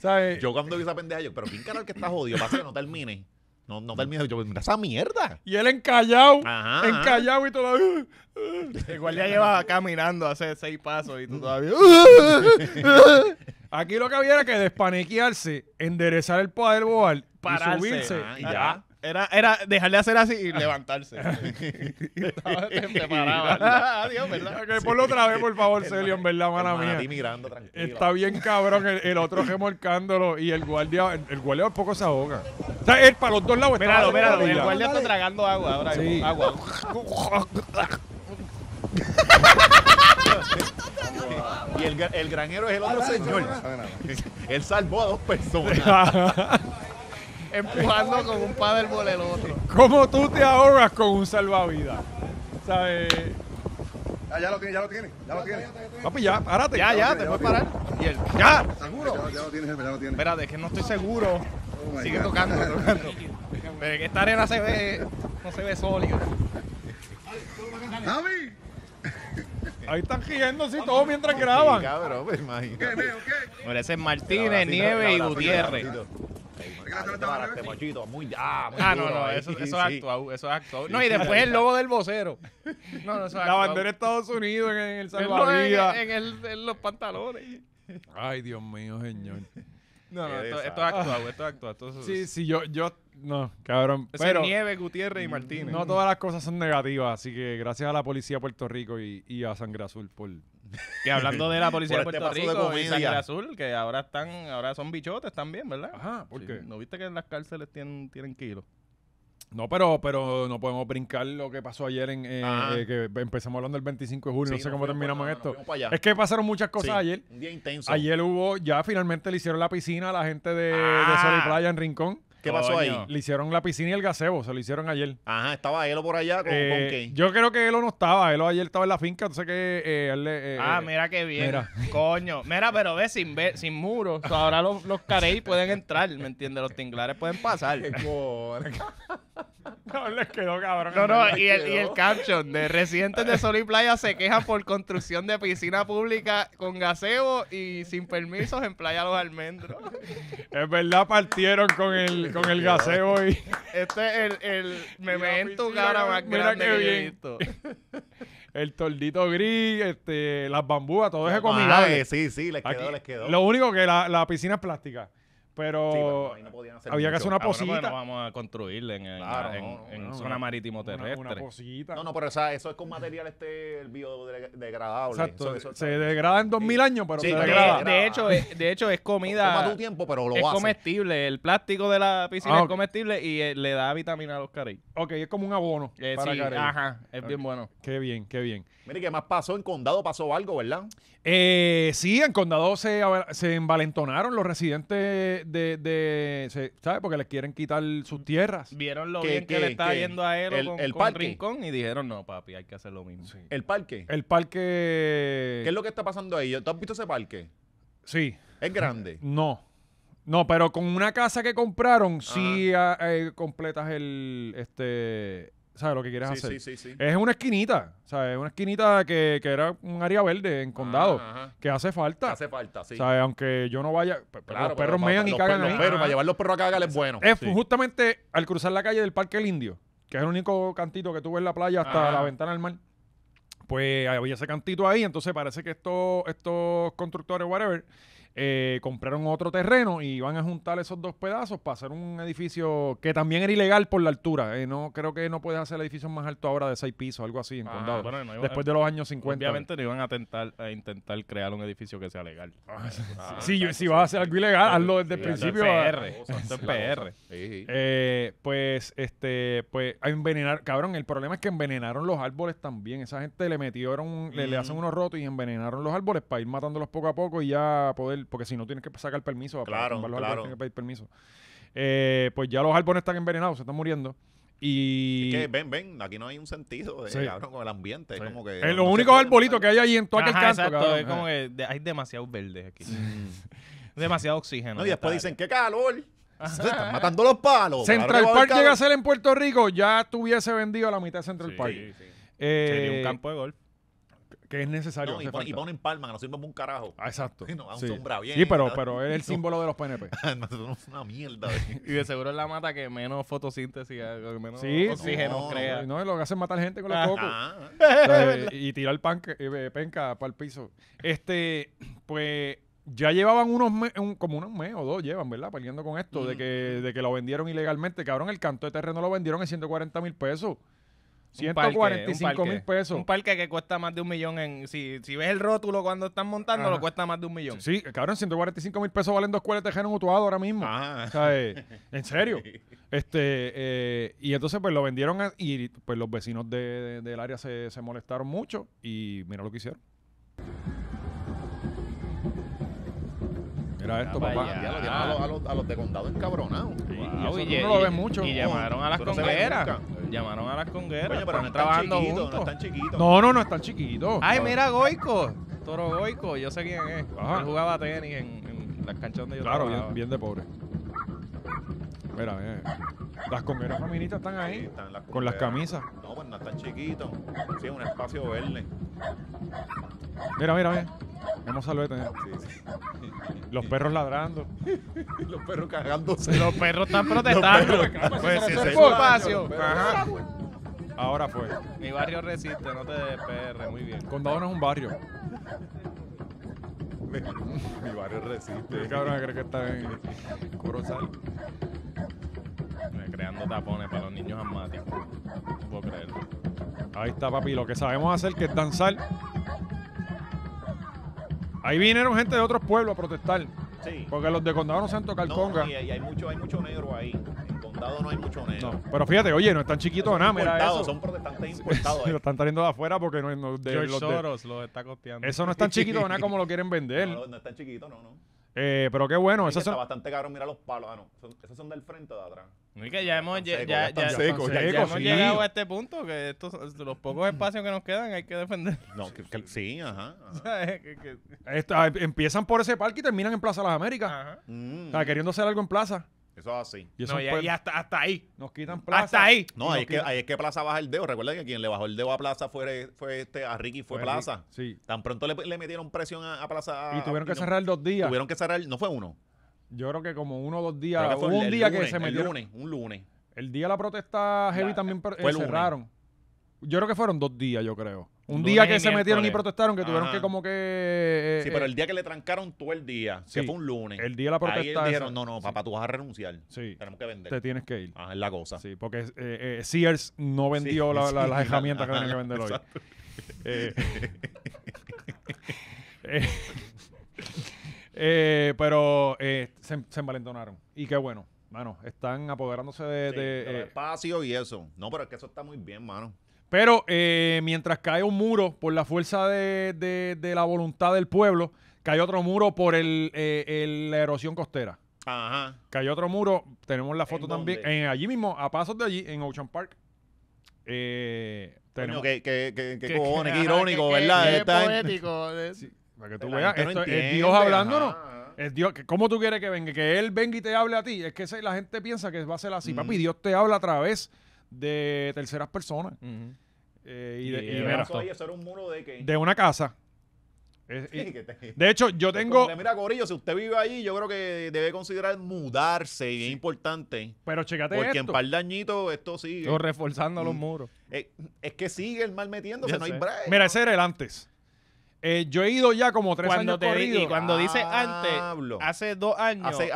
¿Sabes? Eh, yo cuando vi esa pendeja, yo, pero ¿quién el que está jodido? Pasa que no termine. No, no termine Yo, mira esa mierda. Y él encallado. Ajá. Encallado y todavía. Eh, eh. El guardia llevaba caminando hace seis pasos y tú todavía. <laughs> Aquí lo que había era que despanequearse enderezar el poder boal subirse ah, y ya. Era, era dejarle hacer así y levantarse. <laughs> Estaba <laughs> <laughs> Adiós, ¿verdad? por otra vez, por favor, Celion verdad, mala mía. Está bien cabrón el, otro remolcándolo y el guardia, el, guardia poco se ahoga. O sea, él para los dos lados el guardia está tragando agua ahora. Sí. Agua y el, el, granero es el otro señor. <laughs> Él salvó a dos personas. <laughs> Empujando con un padre el otro. ¿Cómo tú te ahorras con un salvavidas? Ah, ya lo tiene, ya lo tiene, ya lo tiene. Papi, ya, párate. Ya, ya, te puedes parar. Y ¡Ya! ¿Seguro? Ya, lo tienes, ya lo tienes. Espera, es que no estoy seguro. Oh sigue tocando, tocando. que esta arena se ve, no se ve sólida. ¡Javi! Ahí están riéndose y todo mientras graban. Cabrón, me imagino. Ahora ese es Martínez, Nieves y Gutiérrez. Ah, no, no, eso, eso es actuado, eso es actuado. No, y después el logo del vocero. No, no, eso es La bandera de Estados Unidos en, el salvavidas. En, en los pantalones. Ay, Dios mío, señor. No, no, esto, es actuado, esto es actuado. Sí, sí, yo, yo, no, cabrón. Es pero, Nieve, Gutiérrez y Martínez. No todas las cosas son negativas, así que gracias a la policía de Puerto Rico y, a Sangre Azul por. Que <laughs> hablando de la policía de este Puerto Rico y Sangre Azul, que ahora están, ahora son bichotes también, ¿verdad? Ajá, ¿por ¿No viste que en las cárceles tienen, tienen kilos? No, pero, pero no podemos brincar lo que pasó ayer en eh, ah. eh, que empezamos hablando el 25 de julio, no sé cómo terminamos esto. es que pasaron muchas cosas ayer. Un día intenso. Ayer hubo, ya finalmente le hicieron la piscina a la gente de, de ah. Sol Playa en Rincón. ¿Qué pasó ahí? Le hicieron la piscina y el gazebo, se lo hicieron ayer. Ajá, estaba Elo por allá con, eh, Yo creo que Elo no estaba, Elo ayer estaba en la finca, entonces que eh, eh, Ah, mira qué bien. <laughs> Coño. Mira, pero ve sin ve, sin muros. ahora los, los pueden entrar, ¿me entiendes? Los tinglares pueden pasar. <laughs> <laughs> No, les quedó cabrón. No, no, y el, caption de residentes de Sol y Playa se quejan por construcción de piscina pública con gaseo y sin permisos en Playa Los Almendros. Es verdad, partieron con el, con el gaseo y... Este es el, el meme en tu cara más grande que, <laughs> el tordito gris, este, las bambúas, todo es comida. Sí, sí, les quedó, les quedó. Lo único que la, la piscina es plástica. Pero, había que hacer una posita. Pues vamos a construirle en, zona marítimo terrestre. Una, posita. No, no, pero eso es con material este biodegradable. se degrada en 2000 años, pero se degrada. De, hecho, es, de hecho, es comida. Toma tiempo, pero lo Es comestible. El plástico de la piscina ah, es comestible y eh, le da vitamina a los caray. Ok, es como un abono. Eh, sí, ajá. Es bien bueno. Qué bien, qué bien. Mire, que más pasó en condado, pasó algo, ¿verdad? Eh, sí, en Condado se, se envalentonaron los residentes de, ¿sabes? Porque les quieren quitar sus tierras. Vieron lo bien que, le está yendo a él el, con, el Rincón y dijeron, no, papi, hay que hacer lo mismo. ¿El parque? El parque... ¿Qué es lo que está pasando ahí? ¿Tú has visto ese parque? Sí. ¿Es grande? <laughs> No. No, pero con una casa que compraron, si sí eh, completas el, este, ¿sabes? Lo que quieres hacer. Sí, sí, es una esquinita, ¿sabes? Una esquinita que, era un área verde en condado, que hace falta. hace falta, sí. ¿Sabes? Aunque yo no vaya, pues, claro, los perros mean y cagan ahí. Pero para llevar los perros a cagar es bueno. Es justamente al cruzar la calle del Parque El Indio, que es el único cantito que tú ves en la playa hasta la ventana del mar. Pues había ese cantito ahí, entonces parece que estos, estos constructores, whatever, eh, compraron otro terreno y van a juntar esos dos pedazos para hacer un edificio que también era ilegal por la altura. Eh, no Creo que no puedes hacer el edificio más alto ahora de seis pisos, algo así, en ah, condado. después eh, de los años 50. Obviamente no iban a, tentar, a intentar crear un edificio que sea legal. Ah, ah, si vas a hacer algo ilegal, hazlo desde el principio. PR. PR. pues, este, pues, a envenenar, cabrón, el problema es que envenenaron los árboles también. Esa gente le metieron, le hacen unos rotos y envenenaron los árboles para ir matándolos poco a poco y ya poder porque si no tienes que sacar permiso. para, claro. Tienes que pedir permiso. Eh, pues ya los árboles están envenenados, se están muriendo. Y. ven, ven, aquí no hay un sentido de, eh, con el ambiente. Es como que. Es eh, los únicos arbolitos que hay ahí en todo aquel canto. es como que hay demasiados verdes aquí. <laughs> demasiado oxígeno. y después dicen, ¡qué calor! Se están matando los palos. Central Park llega a ser en Puerto Rico, ya estuviese vendido la mitad de Central Park. Sería un campo de golf que es necesario. y, y, ponen palma, que no sirve un carajo. Ah, exacto. <laughs> Sí, Bien, pero, pero es el <laughs> símbolo de los PNP. <laughs> es una mierda. y de seguro es la mata que menos fotosíntesis, menos sí, oxígeno no, crea. No, lo que hacen matar gente con la ah. cocos. Ah. Eh, y tirar eh, eh, penca para el piso. Este, pues ya llevaban unos meses como unos meses o dos llevan, ¿verdad? Peleando con esto de, mm. que, de que lo vendieron ilegalmente. Cabrón, el canto de terreno lo vendieron en 140 mil pesos. 145 mil pesos. Un parque que cuesta más de un millón. En, si, ves el rótulo cuando están montando, lo cuesta más de un millón. Sí, cabrón, 145 mil pesos valen dos cuales de un ahora mismo. Ah. Eh, <laughs> en serio. este eh, Y entonces, pues lo vendieron y pues los vecinos del área se, molestaron mucho. Y mira lo que hicieron. Mira esto, papá. a, los, de condado encabronados. y, no lo ven mucho. Y, llamaron a las congueras. Llamaron a las congueras. pero no están trabajando juntos. no están chiquitos. No, no, no están chiquitos. Ay, mira Goico. Toro Goico, yo sé quién es. Él jugaba tenis en, en las canchas donde yo Claro, bien, de pobre. Mira, mira. Las congueras feministas están ahí, con las camisas. No, pues no están chiquitos. Sí, un espacio verde. Mira, mira, mira salud Los perros ladrando. <laughs> los perros cagándose. Los perros están protestando. Ahora fue. Mi barrio resiste, no te desperres. Muy bien. Condado no es un barrio. <laughs> mi, barrio resiste. cabrón creo que está en Corozal. Creando tapones para los niños armáticos No puedo creerlo. Ahí está, papi. Lo que sabemos hacer que es danzar Ahí vinieron gente de otros pueblos a protestar. Sí. Porque los de condado no se han tocado el conga. No, y, hay mucho, hay mucho negro ahí. En condado no hay mucho negro. No, pero fíjate, oye, no están chiquitos chiquito nada, mira eso. Son protestantes importados. Sí, eh. lo están trayendo de afuera porque no, de, los Soros lo está costeando. Eso no es tan chiquito nada como lo quieren vender. No, no tan chiquito, no, no. Eh, pero qué bueno. esos eso está bastante caro, mira los palos. Ah, no. Esos son del frente de atrás ya hemos, llegado a este punto que estos, los pocos mm. espacios que nos quedan hay que defender. No, sí, ajá. <laughs> Ah, empiezan por ese parque y terminan en Plaza Las Américas. Ajá. Mm. queriendo hacer algo en Plaza. Eso es así. Y, pues hasta, ahí. Nos quitan plaza. Hasta ahí. No, ahí es, que, Plaza baja el dedo. Recuerda que quien le bajó el dedo a Plaza fue, fue este, a Ricky, fue, Plaza. sí. Tan pronto le, metieron presión a, Plaza. y tuvieron que cerrar dos días. Tuvieron que cerrar, no fue uno. Yo creo que como uno o dos días. un día que se metieron. un lunes. El día de la protesta heavy también eh, cerraron. Yo creo que fueron dos días, yo creo. Un día que se metieron y protestaron, que tuvieron que como que... Eh, sí, pero eh, el día que le trancaron todo el día, que fue un lunes. El día la protesta... Ahí dijeron, no, no, papá, tú vas a renunciar. Sí. Tenemos que vender. Te tienes que ir. Ah, es la cosa. Sí, porque Sears no vendió las <laughs> herramientas que tenían que vender hoy. <laughs> <laughs> Eh, pero eh, se, se envalentonaron. Y qué bueno. Mano, están apoderándose de, eh, espacio y eso. No, pero es que eso está muy bien, mano. Pero mientras cae un muro por la fuerza de, la voluntad del pueblo, cae otro muro por el, la erosión costera. Ajá. Cayó otro muro, tenemos la foto también, en, allí mismo, a pasos de allí, en Ocean Park. Eh, tenemos, que, que, que, qué irónico, ¿verdad? poético. Para que tú veas, es Dios hablándonos. ¿Cómo tú quieres que venga? Que Él venga y te hable a ti. Es que la gente piensa que va a ser así. Papi, mm. Dios te habla a través de terceras personas. Eh, y, de, eso, un muro de qué? De una casa. de hecho, yo tengo. mira, gorillo si usted vive ahí, yo creo que debe considerar mudarse y es importante. Pero chécate Porque en par de esto sigue. reforzando los mm. muros. Eh, es, que sigue el mal metiéndose, no hay Mira, ese era el antes. Eh, yo he ido ya como tres cuando años Y cuando dice antes, hace dos años hace,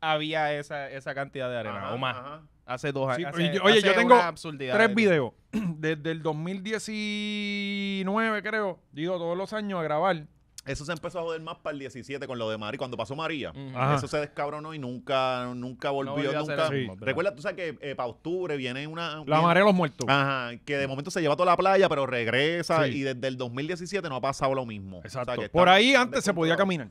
había esa, esa, cantidad de arena o más. Hace dos años. oye, yo tengo tres videos. <clears throat> Desde el 2019, creo, he ido todos los años a grabar. Eso se empezó a joder más para el 17 con lo de María. Cuando pasó María, eso se descabronó y nunca, nunca volvió. nunca. Recuerda, tú sabes que eh, para octubre viene una. La marea de los muertos. Ajá, que de momento se lleva toda la playa, pero regresa y desde el 2017 no ha pasado lo mismo. Exacto. Por ahí antes se podía caminar.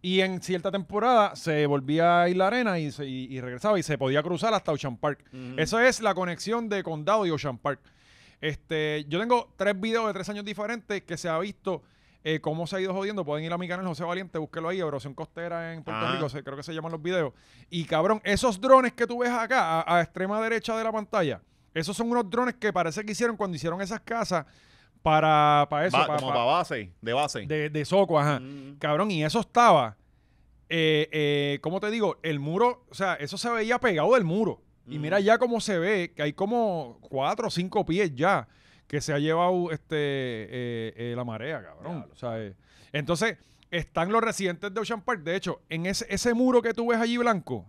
Y en cierta temporada se volvía a ir la Arena y, regresaba y se podía cruzar hasta Ocean Park. Esa es la conexión de Condado y Ocean Park. Este, yo tengo tres videos de tres años diferentes que se ha visto eh, cómo se ha ido jodiendo. Pueden ir a mi canal José Valiente, búsquelo ahí, Erosión Costera en Puerto Rico, creo que se llaman los videos. Y cabrón, esos drones que tú ves acá, a, extrema derecha de la pantalla, esos son unos drones que parece que hicieron cuando hicieron esas casas para, para eso. para, para, base, de base. De, soco, ajá. Mm. Cabrón, y eso estaba, eh, eh, ¿cómo te digo? El muro, o sea, eso se veía pegado del muro. Y mira mm. ya cómo se ve, que hay como cuatro o cinco pies ya que se ha llevado este eh, eh, la marea, cabrón. Eh, entonces, están los residentes de Ocean Park. De hecho, en ese, muro que tú ves allí blanco,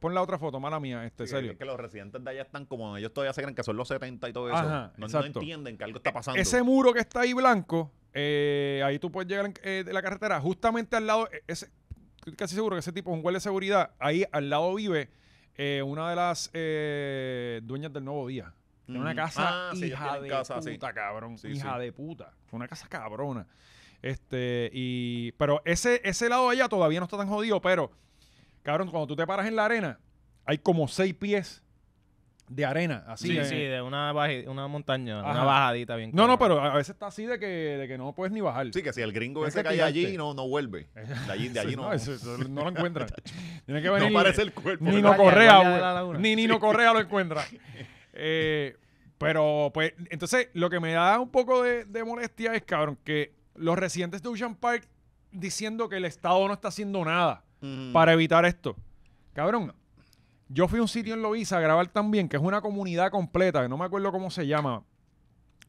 pon la otra foto, mala mía, este, serio. Es que los residentes de allá están como, ellos todavía se creen que son los 70 y todo eso. no, entienden que algo está e, pasando. Ese muro que está ahí blanco, ahí tú puedes llegar de la carretera, justamente al lado, e, ese, casi seguro que ese tipo es un guardia de seguridad, ahí al lado vive una de las dueñas del Nuevo Día. Era una mm. casa ah, hija de puta, cabrón. hija de puta. Fue una casa cabrona. Este, y... Pero ese, ese lado de allá todavía no está tan jodido, pero... Cabrón, cuando tú te paras en la arena, hay como seis pies de arena, así. Sí, de, sí, de una, una montaña, una bajadita bien. No, no, pero a veces está así de que, de que no puedes ni bajar. Sí, que si el gringo ese cae <laughs> allí, no, no vuelve. De allí, de allí no. no, no lo encuentran. <laughs> Tiene que venir. No parece el cuerpo. Correa, Ni Nino Correa lo encuentra. <laughs> Eh, pero, pues, entonces, lo que me da un poco de, molestia es, cabrón, que los residentes de Ocean Park diciendo que el Estado no está haciendo nada para evitar esto. Cabrón, yo fui a un sitio en Loiza a grabar también, que es una comunidad completa, que no me acuerdo cómo se llama.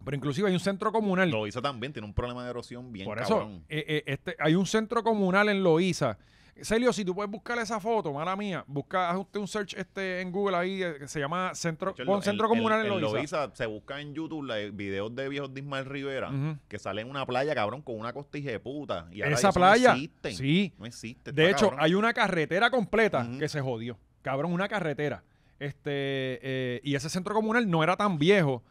Pero inclusive hay un centro comunal. Loiza también tiene un problema de erosión bien Por eso, eh, eh, este, hay un centro comunal en Loiza Celio, si tú puedes buscar esa foto, mala mía, busca, haz usted un search este en Google ahí, eh, que se llama Centro, Centro Comunal en Loiza. se busca en YouTube los videos de viejos Dismal Rivera, que salen en una playa, cabrón, con una costilla de puta. Y esa playa, no existe. Sí. No existe. De hecho, hay una carretera completa que se jodió. Cabrón, una carretera. Este, eh, y ese centro comunal no era tan viejo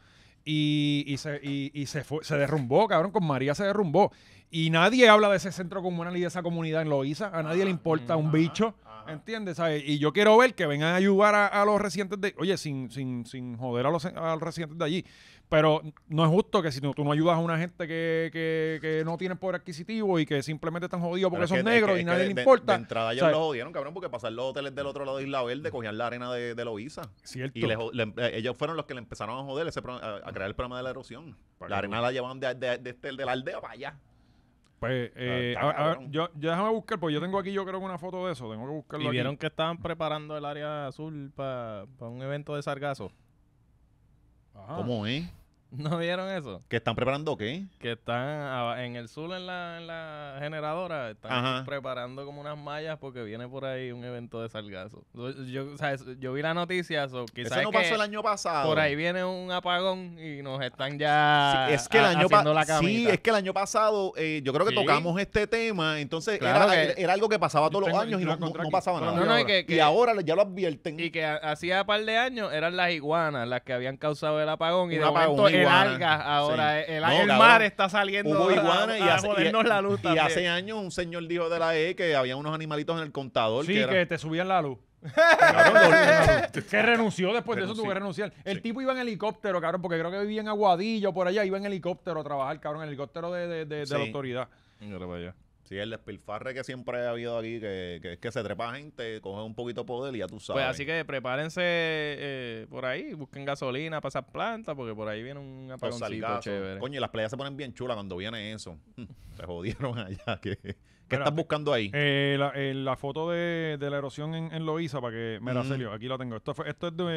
y, se, se, fue, se, derrumbó, cabrón, con María se derrumbó. Y nadie habla de ese centro comunal y de esa comunidad en Loiza A nadie le importa un bicho, ¿entiendes? Y yo quiero ver que vengan a ayudar a, los residentes de... Oye, sin, sin, sin joder a los, a los residentes de allí. Pero no es justo que si tú no ayudas a una gente que, no tiene poder adquisitivo y que simplemente están jodidos porque son negros y nadie le importa. De, entrada ellos lo jodieron, cabrón, porque pasar los hoteles del otro lado de Isla Verde cogían la arena de, de Loiza. Cierto. Y eh, ellos fueron los que le empezaron a joder a, crear el problema de la erosión. la arena la llevaban este, de, la aldea para allá. Pues, eh, a, ver, yo, déjame buscar, porque yo tengo aquí, yo creo que una foto de eso. Tengo que buscarlo. ¿Y vieron que estaban preparando el área azul para un evento de sargazo? ¿Cómo es? <laughs> ¿No vieron eso? ¿Que están preparando qué? Que están en el sur, en la, generadora, están preparando como unas mallas porque viene por ahí un evento de salgazo. Yo, yo vi la noticia, Eso no pasó el año pasado. Por ahí viene un apagón y nos están ya es que el año haciendo Sí, es que el año pasado eh, yo creo que tocamos este tema, entonces era, algo que pasaba todos los años y no, no, pasaba nada. y, ahora ya lo advierten. Y que hacía par de años eran las iguanas las que habían causado el apagón y de el ahora. El, mar está saliendo hubo y, hace, la luz y hace años un señor dijo de la E que había unos animalitos en el contador. Sí, que, te subían la luz. <laughs> que renunció después de eso, tuve que renunciar. El tipo iba en helicóptero, cabrón, porque creo que vivía en Aguadillo, por allá, iba en helicóptero a trabajar, cabrón, en helicóptero de, la autoridad. Sí, el despilfarre que siempre ha habido aquí, que, que es que se trepa gente, coge un poquito poder y ya tú pues sabes. Pues así que prepárense eh, por ahí, busquen gasolina pasar planta, porque por ahí viene un apagoncito chévere. Coño, y las playas se ponen bien chulas cuando viene eso. <laughs> se jodieron allá. <laughs> ¿Qué, estás buscando ahí? Eh, eh, la, foto de, la erosión en, en Loiza, para que... Mira, mm. aquí la tengo. Esto, esto Esto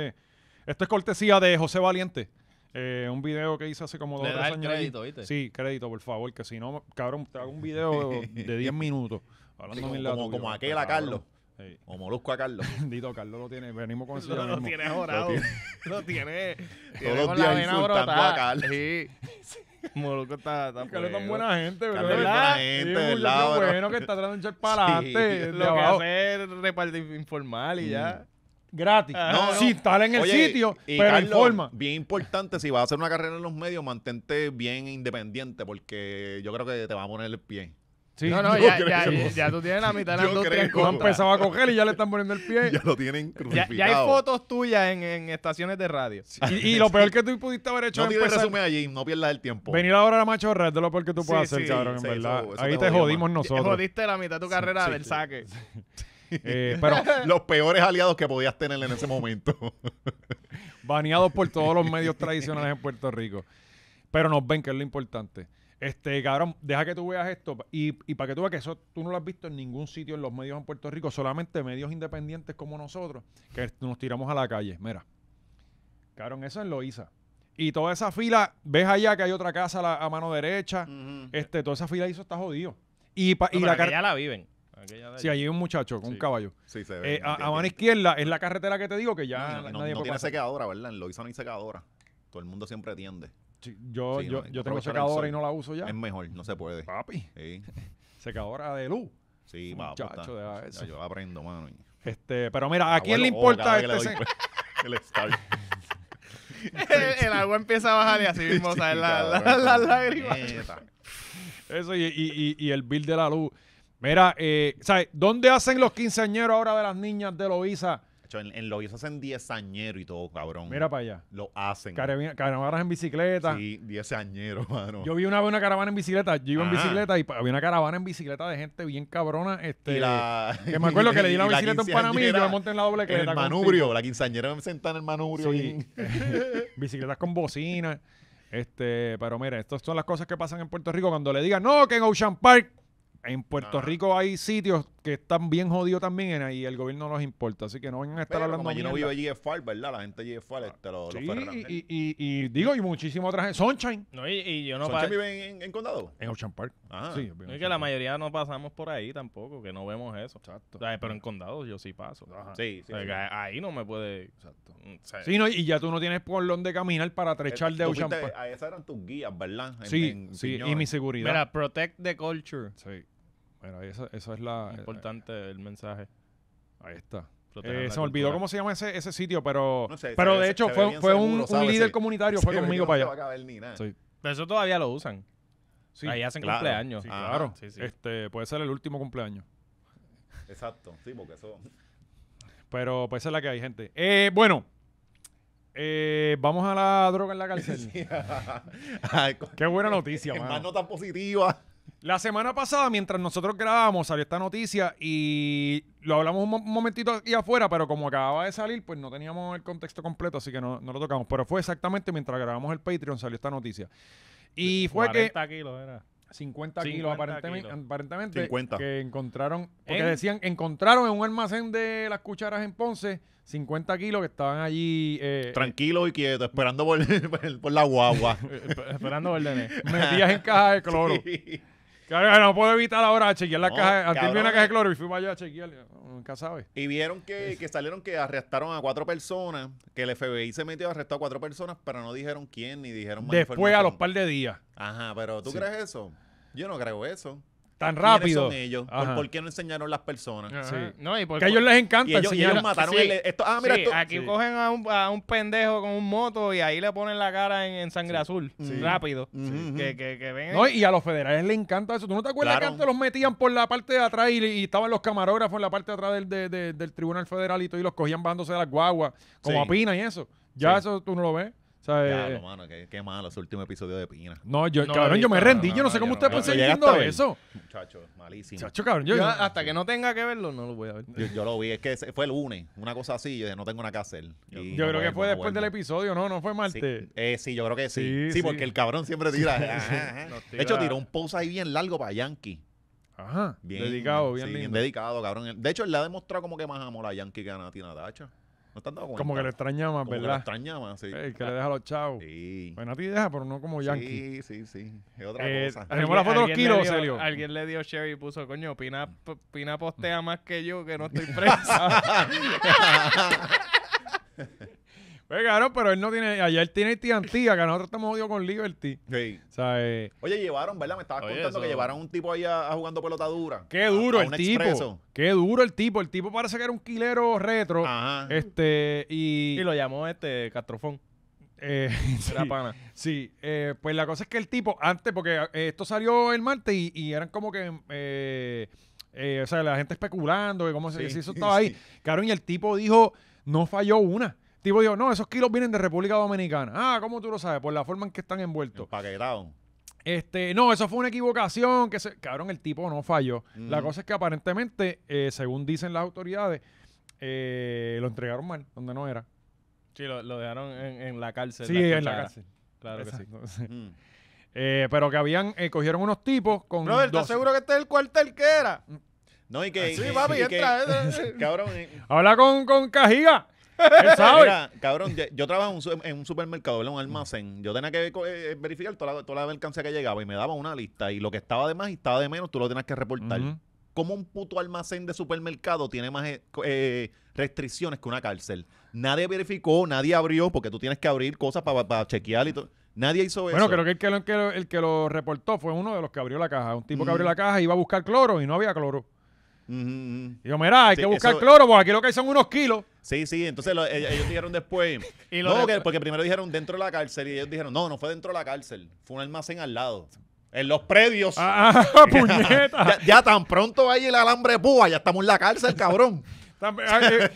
es cortesía de José Valiente. Eh, un video que hice hace como dos o tres años. crédito, ¿viste? Sí, crédito, por favor, que si no, cabrón, te hago un video <laughs> de 10 minutos. Hablando sí, como, como, aquel a Carlos. O Molusco a Carlos. <laughs> Dito, Carlos lo tiene. Venimos con eso. <laughs> Lo, lo, tiene jorado. Lo tiene. Todos los días insultando a Carlos. Sí. Molusco está, está Carlos es tan buena gente, ¿verdad? Carlos es buena gente, sí, lado. bueno que está tratando de echar para adelante. lo que hace es repartir informal y mm. ya gratis. si sí, en el sitio, pero en forma. Bien importante, si vas a hacer una carrera en los medios, mantente bien independiente, porque yo creo que te va a poner el pie. Sí, no, no, <laughs> ya, ya, ya, tú tienes la mitad de la industria en contra. empezaba a coger y ya le están poniendo el pie. <laughs> ya lo tienen crucificado. Ya, hay fotos tuyas en, en estaciones de radio. Y, lo peor que tú pudiste haber hecho no es resumen allí, no pierdas el tiempo. Venir ahora a la machorra es de lo peor que tú puedes hacer, cabrón, en verdad. Ahí te, jodimos nosotros nosotros. Jodiste la mitad de tu carrera del saque. Eh, pero <laughs> los peores aliados que podías tener en ese momento. <laughs> baneados por todos los medios tradicionales en Puerto Rico. Pero nos ven, que es lo importante. Este, cabrón, deja que tú veas esto. Y, para que tú veas que eso tú no lo has visto en ningún sitio en los medios en Puerto Rico, solamente medios independientes como nosotros, que nos tiramos a la calle. Mira, cabrón, eso es Loiza. Y toda esa fila, ves allá que hay otra casa a, mano derecha. este, toda esa fila hizo eso está jodido. Y, y la, la viven si allí hay un muchacho con un caballo. Sí, se ve. Eh, a, mano izquierda es la carretera que te digo que ya no, nadie tiene secadora, ¿verdad? En hizo no hay secadora. Todo el mundo siempre tiende. yo, yo, yo tengo secadora y no la uso ya. Es mejor, no se puede. Papi. <laughs> secadora de luz. Sí, pues muchacho, papi, yo aprendo, mano. Este, pero mira, ¿a, quién le importa este? <laughs> el estadio. el, agua empieza a bajar y así mismo salen las lágrimas. Eso y, y, y el bill de la luz. Mira, eh, ¿sabes? ¿Dónde hacen los quinceañeros ahora de las niñas de Loiza? En, en Loiza hacen diezañero y todo, cabrón. Mira para allá. Lo hacen. caravanas en bicicleta. Sí, diezañero, mano. Yo vi una vez una caravana en bicicleta. Yo iba en bicicleta y había una caravana en bicicleta de gente bien cabrona. Este, que me acuerdo que le di la <laughs> bicicleta un Panamá y yo me monté en la doble cleta. En el manubrio. la quinceañera me senta en el manubrio. Y... Bicicletas con bocina. Este, pero mira, estas son las cosas que pasan en Puerto Rico cuando le digan, no, que en Ocean Park en Puerto Rico hay sitios que están bien jodidos también y el gobierno no los importa, así que no vengan a estar hablando de yo no vivo allí es ¿verdad? La gente allí es far, este, los, sí, y, y, digo, y muchísimo otras Sunshine. No, y, yo no ¿Sunshine vive en, condado? En Ocean Park. Ah, Sí, es que la mayoría no pasamos por ahí tampoco, que no vemos eso. Exacto. pero en condado yo sí paso. Sí, sí, Ahí no me puede... Exacto. Mm, sí, no, y ya tú no tienes por dónde caminar para trechar eh, de Ocean Park. Esas eran tus guías, ¿verdad? sí, sí, y mi seguridad. Mira, protect the culture. Sí. Bueno, eso, es la... Eh, Importante el mensaje. Ahí está. Eh, se me olvidó cómo se llama ese, sitio, pero, pero de hecho fue, un, líder comunitario, fue conmigo para allá. Pero eso todavía lo usan. Ahí hacen cumpleaños. claro. Este, puede ser el último cumpleaños. Exacto, sí, porque eso... Pero pues ser la que hay, gente. Eh, bueno, vamos a la droga en la cárcel. <laughs> <laughs> Qué buena <laughs> noticia, qué Más no tan positiva. La semana pasada, mientras nosotros grabábamos, salió esta noticia y lo hablamos un, momentito aquí afuera, pero como acababa de salir, pues no teníamos el contexto completo, así que no, lo tocamos. Pero fue exactamente mientras grabamos el Patreon, salió esta noticia. Y fue 40 que. kilos era. 50, kilos, aparentemente, aparentemente que encontraron, porque decían, encontraron en un almacén de las cucharas en Ponce 50 kilos que estaban allí. Eh, Tranquilos y quietos, esperando por, <laughs> por la guagua. <laughs> esperando por Metías en caja de cloro. <laughs> no puedo evitar ahora chequear la caja. Antes cabrón. vi una caja de cloro y fui allá a chequear. Nunca sabes. Y vieron que, que, salieron que arrestaron a cuatro personas, que el FBI se metió a arrestar a cuatro personas, pero no dijeron quién ni dijeron más Después a los par de días. Ajá, pero ¿tú crees eso? Yo no creo eso tan rápido. ¿Por, qué no enseñaron las personas? a ellos les encanta y ellos, mataron aquí cogen a un, a un, pendejo con un moto y ahí le ponen la cara en, sangre azul. Rápido. Que, que, y a los federales les encanta eso. ¿Tú no te acuerdas que antes los metían por la parte de atrás y, estaban los camarógrafos en la parte de atrás del, del Tribunal Federal y los cogían bajándose de las guaguas, como a Pina y eso? Ya eso tú no lo ves. Ya, qué, qué, malo ese último episodio de Pina. No, yo, cabrón, yo me rendí. yo no sé cómo ustedes seguir viendo eso. Muchacho, malísimo. muchacho cabrón, yo, hasta que no tenga que verlo, no lo voy a ver. Yo, lo vi, es que fue el lunes, una cosa así. Yo no tengo nada que hacer. Yo, creo que fue después del episodio, ¿no? No fue martes. Sí, eh, sí yo creo que sí. Sí, porque el cabrón siempre tira. <laughs> Ah, ah, ah". De hecho, tiró un pose ahí bien largo para Yankee. Ajá. Bien, dedicado, bien lindo. Bien dedicado, cabrón. De hecho, él le ha demostrado como que más amor a Yankee que a Nati Dacha. No Como que le extraña ¿verdad? Que sí. que le deja los chavos. Sí. Bueno, pues a ti deja, pero no como Yankee. Sí, sí, sí. Es otra eh, cosa. Tenemos la foto de los alguien kilos, le dio- Alguien le dio y puso, coño, Pina, mm. Pina postea mm. más que yo que no estoy presa. <laughs> <laughs> <laughs> Pues, pero él no tiene. él tiene tiantía, que nosotros estamos jodidos con Liberty. Sí. Eh, Oye, llevaron, ¿verdad? Me estabas contando que llevaron un tipo ahí a, jugando pelota dura. qué duro el tipo. Qué duro el tipo. El tipo parece que era un quilero retro. Ajá. Este, y. Y lo llamó este Castrofón. <laughs> eh, sí. pana. Sí, eh, pues la cosa es que el tipo, antes, porque eh, esto salió el martes y, eran como que, eh, o sea, la gente especulando, que cómo se, hizo <laughs> todo ahí. Claro, y el tipo dijo, no falló una tipo dijo, no, esos kilos vienen de República Dominicana. Ah, ¿cómo tú lo sabes? Por la forma en que están envueltos. Empaquetados. Este, no, eso fue una equivocación. Que cabrón, el tipo no falló. La cosa es que aparentemente, eh, según dicen las autoridades, eh, lo entregaron mal, donde no era. Sí, lo, dejaron en, la cárcel. Sí, en la cárcel. Claro que sí. Mm. Eh, pero que habían, cogieron unos tipos con. no ¿estás seguro que este es el cuartel que era? Mm. No, y que. Sí, papi, entra. cabrón. Habla con, con Cajiga. <laughs> cabrón, yo, trabajo en, un supermercado, en un almacén. Yo tenía que eh, verificar toda la, toda la mercancía que llegaba y me daban una lista. Y lo que estaba de más y estaba de menos, tú lo tenías que reportar. ¿Cómo un puto almacén de supermercado tiene más eh, eh, restricciones que una cárcel? Nadie verificó, nadie abrió, porque tú tienes que abrir cosas para chequear y todo. Nadie hizo eso. Bueno, creo que el que, lo, el que lo reportó fue uno de los que abrió la caja. Un tipo que abrió la caja, iba a buscar cloro y no había cloro. Y yo, mira, hay que buscar cloro, porque aquí lo que hay son unos kilos. Sí, sí, entonces ellos, dijeron después. <laughs> porque primero dijeron dentro de la cárcel y ellos dijeron, no, no fue dentro de la cárcel, fue un almacén al lado. En los predios. Ah, ah, <laughs> puñeta. <laughs> ya, tan pronto hay el alambre ya estamos en la cárcel, cabrón. Eh,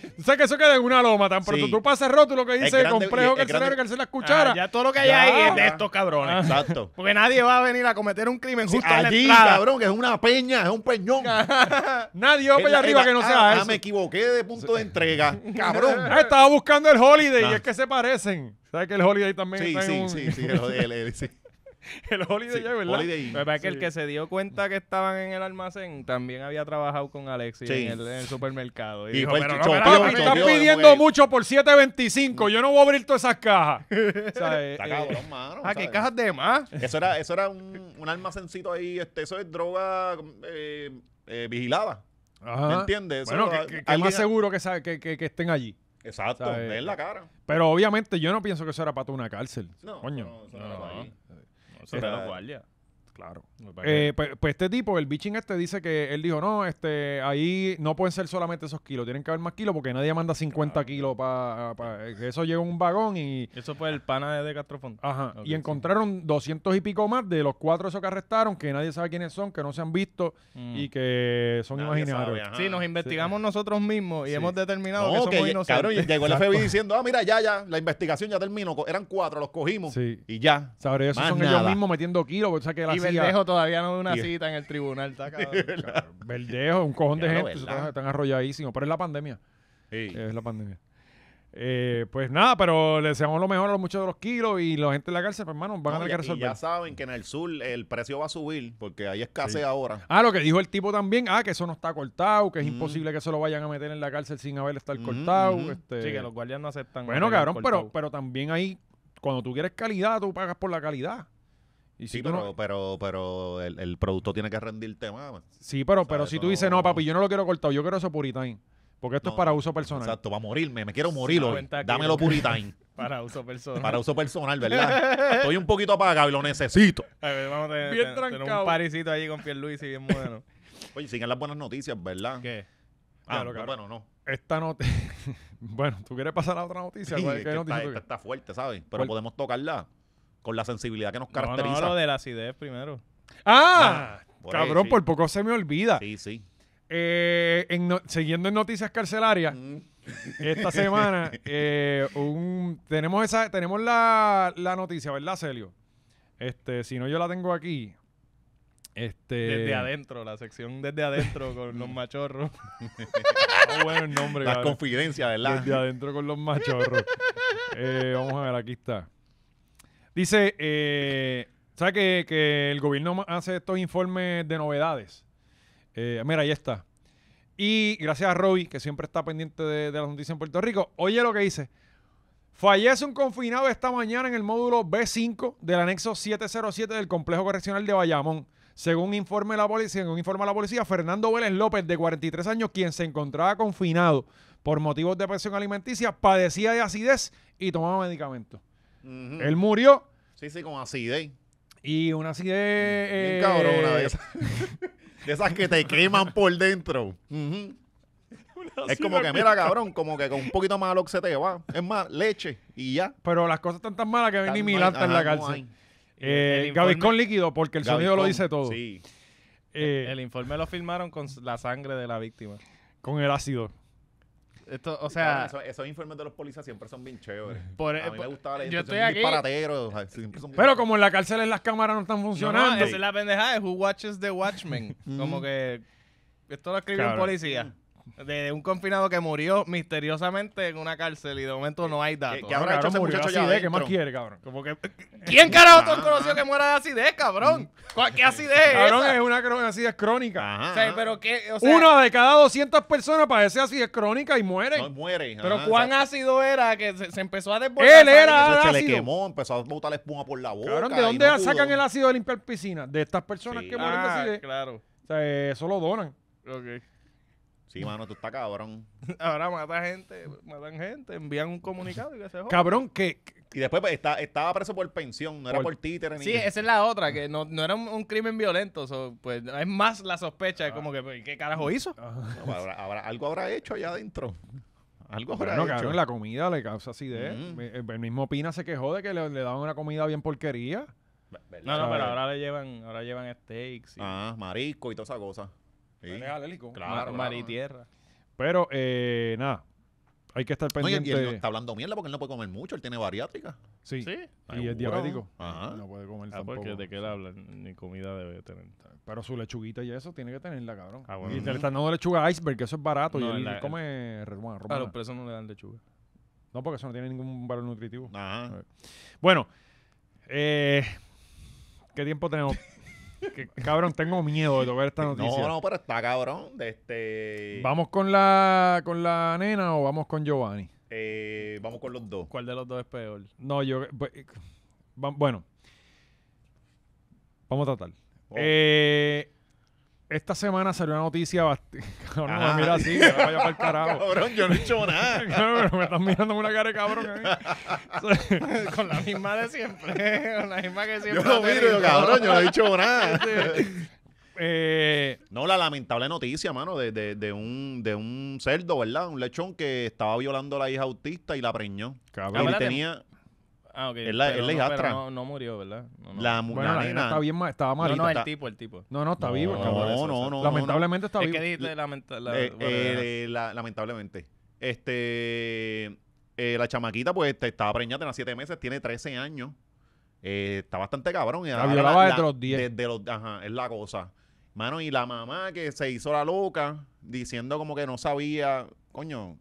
eh, ¿Sabes que eso queda en una loma? Tan pronto tú pasas roto lo que dice el complejo que el cerebro que las ah, cucharas. ya todo lo que hay ahí es de estos cabrones. Ah. Exacto. Porque nadie va a venir a cometer un crimen justo allí, en la cabrón, que es una peña, es un peñón. <laughs> nadie va para arriba que no sea ah, eso. Ah, me equivoqué de punto de entrega, <laughs> cabrón. estaba buscando el Holiday y es que se parecen. ¿Sabes que el Holiday también sí, está en un... sí, sí, sí, el sí. <laughs> el Holiday, ¿verdad? que el que se dio cuenta que estaban en el almacén también había trabajado con Alexis en, el, supermercado. Y, dijo, pero pidiendo mucho por 7.25. Yo no voy a abrir todas esas cajas. <laughs> Eh, Está Ah, eh, ¿qué cajas de más? Eso era, un, un almacencito ahí. Este, eso es droga eh, vigilada. ¿Me entiendes? bueno, más seguro que, que, estén allí. Exacto, ver la cara. Pero obviamente yo no pienso que eso era para toda una cárcel. No, coño. Era para 是吧？我也是。Claro. Eh, pues, pues, este tipo, el bitching este, dice que él dijo, no, este, ahí no pueden ser solamente esos kilos, tienen que haber más kilos porque nadie manda 50 kilos para... Eh, eso llega en un vagón y... Eso fue el pana de Castrofón. Ajá. y encontraron 200 y pico más de los cuatro esos que arrestaron, que nadie sabe quiénes son, que no se han visto mm. y que son imaginarios. sí, nos investigamos nosotros mismos y hemos determinado que, somos inocentes. Cabrón, llegó el FBI diciendo, ah, mira, ya, ya, la investigación ya terminó, eran cuatro, los cogimos y ya. ¿Sabes? Esos son ellos mismos metiendo kilos, o sea que la Verdejo todavía no de una cita en el tribunal. Está <laughs> Verdejo, un cojón de gente. Están, arrolladísimos. Pero es la pandemia. Es la pandemia. Eh, pues nada, pero le deseamos lo mejor a los muchos de los kilos y la gente de la cárcel, pues, hermano, van a tener que resolver. ya saben que en el sur el precio va a subir porque hay escasez ahora. Ah, lo que dijo el tipo también, ah, que eso no está cortado, que es imposible que se lo vayan a meter en la cárcel sin haber estar cortado. Este sí, que los guardias no aceptan. Bueno, cabrón, pero, pero también ahí, cuando tú quieres calidad, tú pagas por la calidad sí, pero, pero, el, producto tiene que rendirte más. Pues. Sí, pero, pero si tú dices, no, papi, yo no lo quiero cortado, yo quiero eso puritain, Porque esto es para uso personal. Exacto, va a morirme, me quiero morirlo, Dámelo <laughs> puritain. Para uso personal. Para uso personal, ¿verdad? Estoy un poquito apagado y lo necesito. <laughs> vamos a tener, bien un parisito allí con Pierluisi bien bueno. <laughs> Oye, siguen las buenas noticias, ¿verdad? ¿Qué? Ah, bueno, no. Esta noticia... bueno, ¿tú quieres pasar a otra noticia? está, fuerte, ¿sabes? Pero podemos tocarla con la sensibilidad que nos caracteriza. de la acidez primero. ¡Ah! ah cabrón, por poco se me olvida. Sí, sí. Eh, siguiendo en noticias carcelarias, mm. esta semana <laughs> eh, tenemos esa tenemos la, noticia, ¿verdad, Celio? Este, si no yo la tengo aquí. Este... Desde adentro, la sección desde adentro con los machorros. <laughs> bueno el nombre. Las confidencias, ¿verdad? Desde adentro con los machorros. Eh, vamos a ver, aquí está. Dice, eh, que, el gobierno hace estos informes de novedades? Eh, mira, ahí está. Y gracias a Roby, que siempre está pendiente de, la las noticias en Puerto Rico. Oye lo que dice. Fallece un confinado esta mañana en el módulo B5 del anexo 707 del Complejo Correccional de Bayamón. Según, informe la policía, según informa la policía, Fernando Vélez López, de 43 años, quien se encontraba confinado por motivos de presión alimenticia, padecía de acidez y tomaba medicamentos. Él murió. Sí, sí, con acidez. ¿eh? Y una acidez. Eh, Bien eh, cabrón Una de esas. <laughs> de esas que te queman por dentro. Es como que, mira, cabrón, como que con un poquito más que se te va. Es más, leche y ya. Pero las cosas están tan malas que ven ni en la cárcel. Eh, con líquido, porque el sonido lo dice todo. Sí. el, el informe lo firmaron con la sangre de la víctima. Con el ácido. Esto, o sea, esos, informes de los policías siempre son bien chéveres. a mí e- me gustaba leer. Yo estoy aquí. pero como en la cárcel las cámaras no están funcionando. No, no, esa es la pendejada Who Watches the Watchmen. Mm. como que esto lo escribe un policía de un confinado que murió misteriosamente en una cárcel y de momento no hay datos. ¿Qué, más quiere, cabrón? ¿Quién carajo tú conocido que muera de acidez, cabrón? ¿Qué acidez es Cabrón, es una, acidez crónica. pero qué, una de cada 200 personas padece acidez crónica y muere. No, Pero ¿cuán ácido era que se, empezó a desbordar? Él era ácido. Se le quemó, empezó a botar la espuma por la boca. ¿de dónde sacan el ácido de limpiar piscina? De estas personas que mueren de ah, acidez. claro. O sea, eso lo donan. Okay. Sí, mano, tú estás cabrón. <laughs> Ahora mata gente, matan gente, envían un comunicado y que se joda. Cabrón, que... Y después pues, estaba preso por pensión, no era por, títeres ni ni... Sí, esa es la otra, que no, era un, crimen violento, pues es más la sospecha, de ah. como que, pues, ¿qué carajo hizo? Ah. Pues, algo habrá hecho allá adentro. Algo habrá hecho. en la comida le causa así de... Mm. El, mismo Pina se quejó de que le, daban una comida bien porquería. No, no, pero ahora le llevan, ahora llevan steaks. Y... Ah, marisco y toda esa cosa. Ilegal el Claro, Mar y tierra. Pero, eh, nada, hay que estar pendiente. y él está hablando mierda porque él no puede comer mucho, él tiene bariátrica. Sí, Sí. y es diabético. Ajá. No puede comer ah, tampoco. porque de qué le hablan, ni comida debe tener. Pero su lechuguita y eso tiene que tenerla, cabrón. Ah, y está le están dando lechuga iceberg, que eso es barato. y él come red one, Claro, pero ah, los no le dan lechuga. No, porque eso no tiene ningún valor nutritivo. Ajá. Bueno, eh, ¿qué tiempo tenemos? <laughs> cabrón, tengo miedo de tocar esta noticia. No, no, pero está cabrón. este... ¿Vamos con la, con la nena o vamos con Giovanni? Eh, vamos con los dos. ¿Cuál de los dos es peor? No, yo... Pues, eh, bueno, vamos a tratar. Oh. Eh, esta semana salió una noticia bastante. <laughs> Cabrón, me ah. mira así, me vaya para el carajo. <laughs> Cabrón, yo no he hecho nada. <laughs> me estás mirando una cara de cabrón. Con la misma de siempre. Con la misma que siempre. Yo lo miro, yo, cabrón, yo no he hecho nada. Eh, no, la lamentable noticia, mano, de, de, de, un, de un cerdo, ¿verdad? Un lechón que estaba violando a la hija autista y la preñó. Cabrón. Y tenía. Ah, ok. Es la, pero no, hijastra. no, murió, ¿verdad? La, Bueno, la nena estaba No, no, el tipo, el tipo. No, no, está vivo. no, no, no. Lamentablemente está vivo. ¿Qué dijiste Eh, eh, eh lamentablemente. Este, eh, la chamaquita, pues, estaba preñada, las 7 meses, tiene 13 años. está bastante cabrón. Y violaba desde los 10. desde los- ajá, es la cosa. Mano, y la mamá que se hizo la loca, diciendo como que no sabía, coño,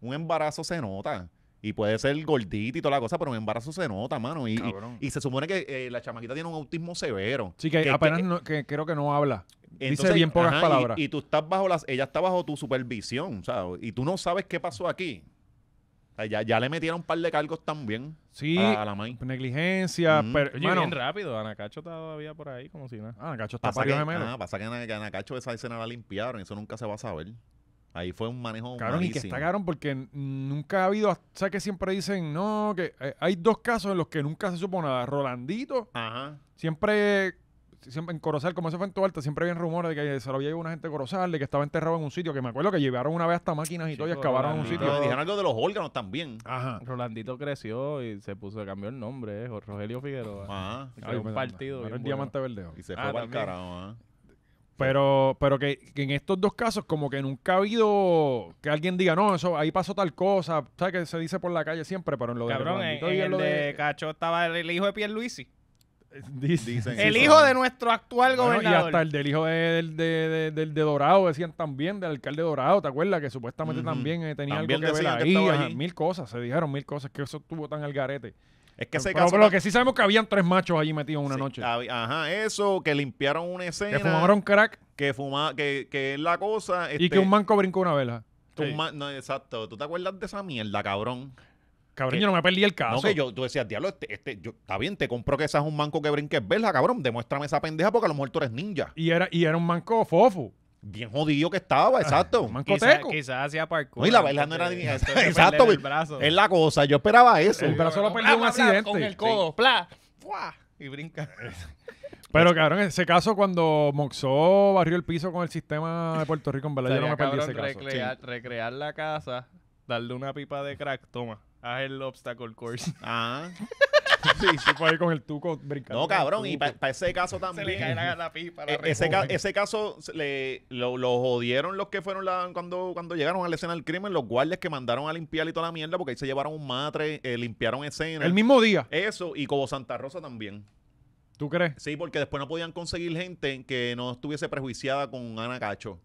un embarazo se nota. Y puede ser gordita y toda la cosa, pero un embarazo se nota, mano. Y, y, se supone que eh, la chamaquita tiene un autismo severo. Sí, que, apenas que, creo que no habla. Dice bien pocas palabras. Y, tú estás bajo las, ella está bajo tu supervisión, sea Y tú no sabes qué pasó aquí. ya, ya le metieron un par de cargos también. Sí, a, la negligencia. pero, bien rápido. Anacacho está todavía por ahí, como si nada. Ah, Anacacho está pasa menos. ah, pasa que, que Anacacho esa escena la limpiaron. Eso nunca se va a saber. Ahí fue un manejo Cabrón, y que está porque nunca ha habido, o sea que siempre dicen, no, que eh, hay dos casos en los que nunca se supo nada. Rolandito, Ajá. siempre, siempre en Corozal, como se fue en tu siempre había rumores de que se lo había llevado una gente de Corozal, de que estaba enterrado en un sitio, que me acuerdo que llevaron una vez hasta máquinas y todo y excavaron en un sitio. dijeron algo de los órganos también. Ajá. Rolandito creció y se puso, cambió el nombre, eh, Rogelio Figueroa. Ajá. Ah. Hay un partido. Era el diamante verdeo. Y se fue ah, para el carajo, ah. Pero, pero que, en estos dos casos, como que nunca ha habido que alguien diga, no, eso ahí pasó tal cosa. ¿Sabes que se dice por la calle siempre? Pero en lo Cabrón, de. Cabrón, el de, Cacho estaba el hijo de Pierluisi. Dicen, el hijo de nuestro actual gobernador. y hasta el del hijo del de, Dorado decían también, del alcalde Dorado, ¿te acuerdas? Que supuestamente también eh, tenía algo que ver ahí. mil cosas, se dijeron mil cosas, que eso estuvo tan al garete. Es que pero, lo que sí sabemos que habían tres machos allí metidos una noche. ajá, eso, que limpiaron una escena. Que fumaron crack. Que fuma, que, es la cosa. y este que un manco brincó una vela. no, exacto. ¿Tú te acuerdas de esa mierda, cabrón? Cabrón, yo no me perdí el caso. No, que yo, tú decías, diablo, este, este, yo, está bien, te compro que seas un manco que brinques vela, cabrón. Demuéstrame esa pendeja porque a lo mejor tú eres ninja. Y era, y era un manco fofo bien jodido que estaba, exacto. Quizás quizá hacía parkour. No, y la verdad no era ni... <laughs> Exacto, el pues, brazo. es la cosa. Yo esperaba eso. El brazo lo perdió en un accidente. Con el codo, pla, ¡fua! y brinca. <laughs> Pero cabrón, ese caso cuando Moxó barrió el piso con el sistema de Puerto Rico, en verdad yo no me perdí ese caso. Recrear, la casa, darle una pipa de crack, toma, haz el obstacle course. Ah. <laughs> <laughs> sí, se fue ahí con el tuco brincando. No, cabrón, y para ese caso también. Se la, e, ese, caso le, lo, jodieron los que fueron cuando, cuando llegaron a la escena del crimen, los guardias que mandaron a limpiar y toda la mierda, porque ahí se llevaron un matre, eh, limpiaron escena. El mismo día. Eso, y como Santa Rosa también. ¿Tú crees? Sí, porque después no podían conseguir gente que no estuviese prejuiciada con Ana Cacho.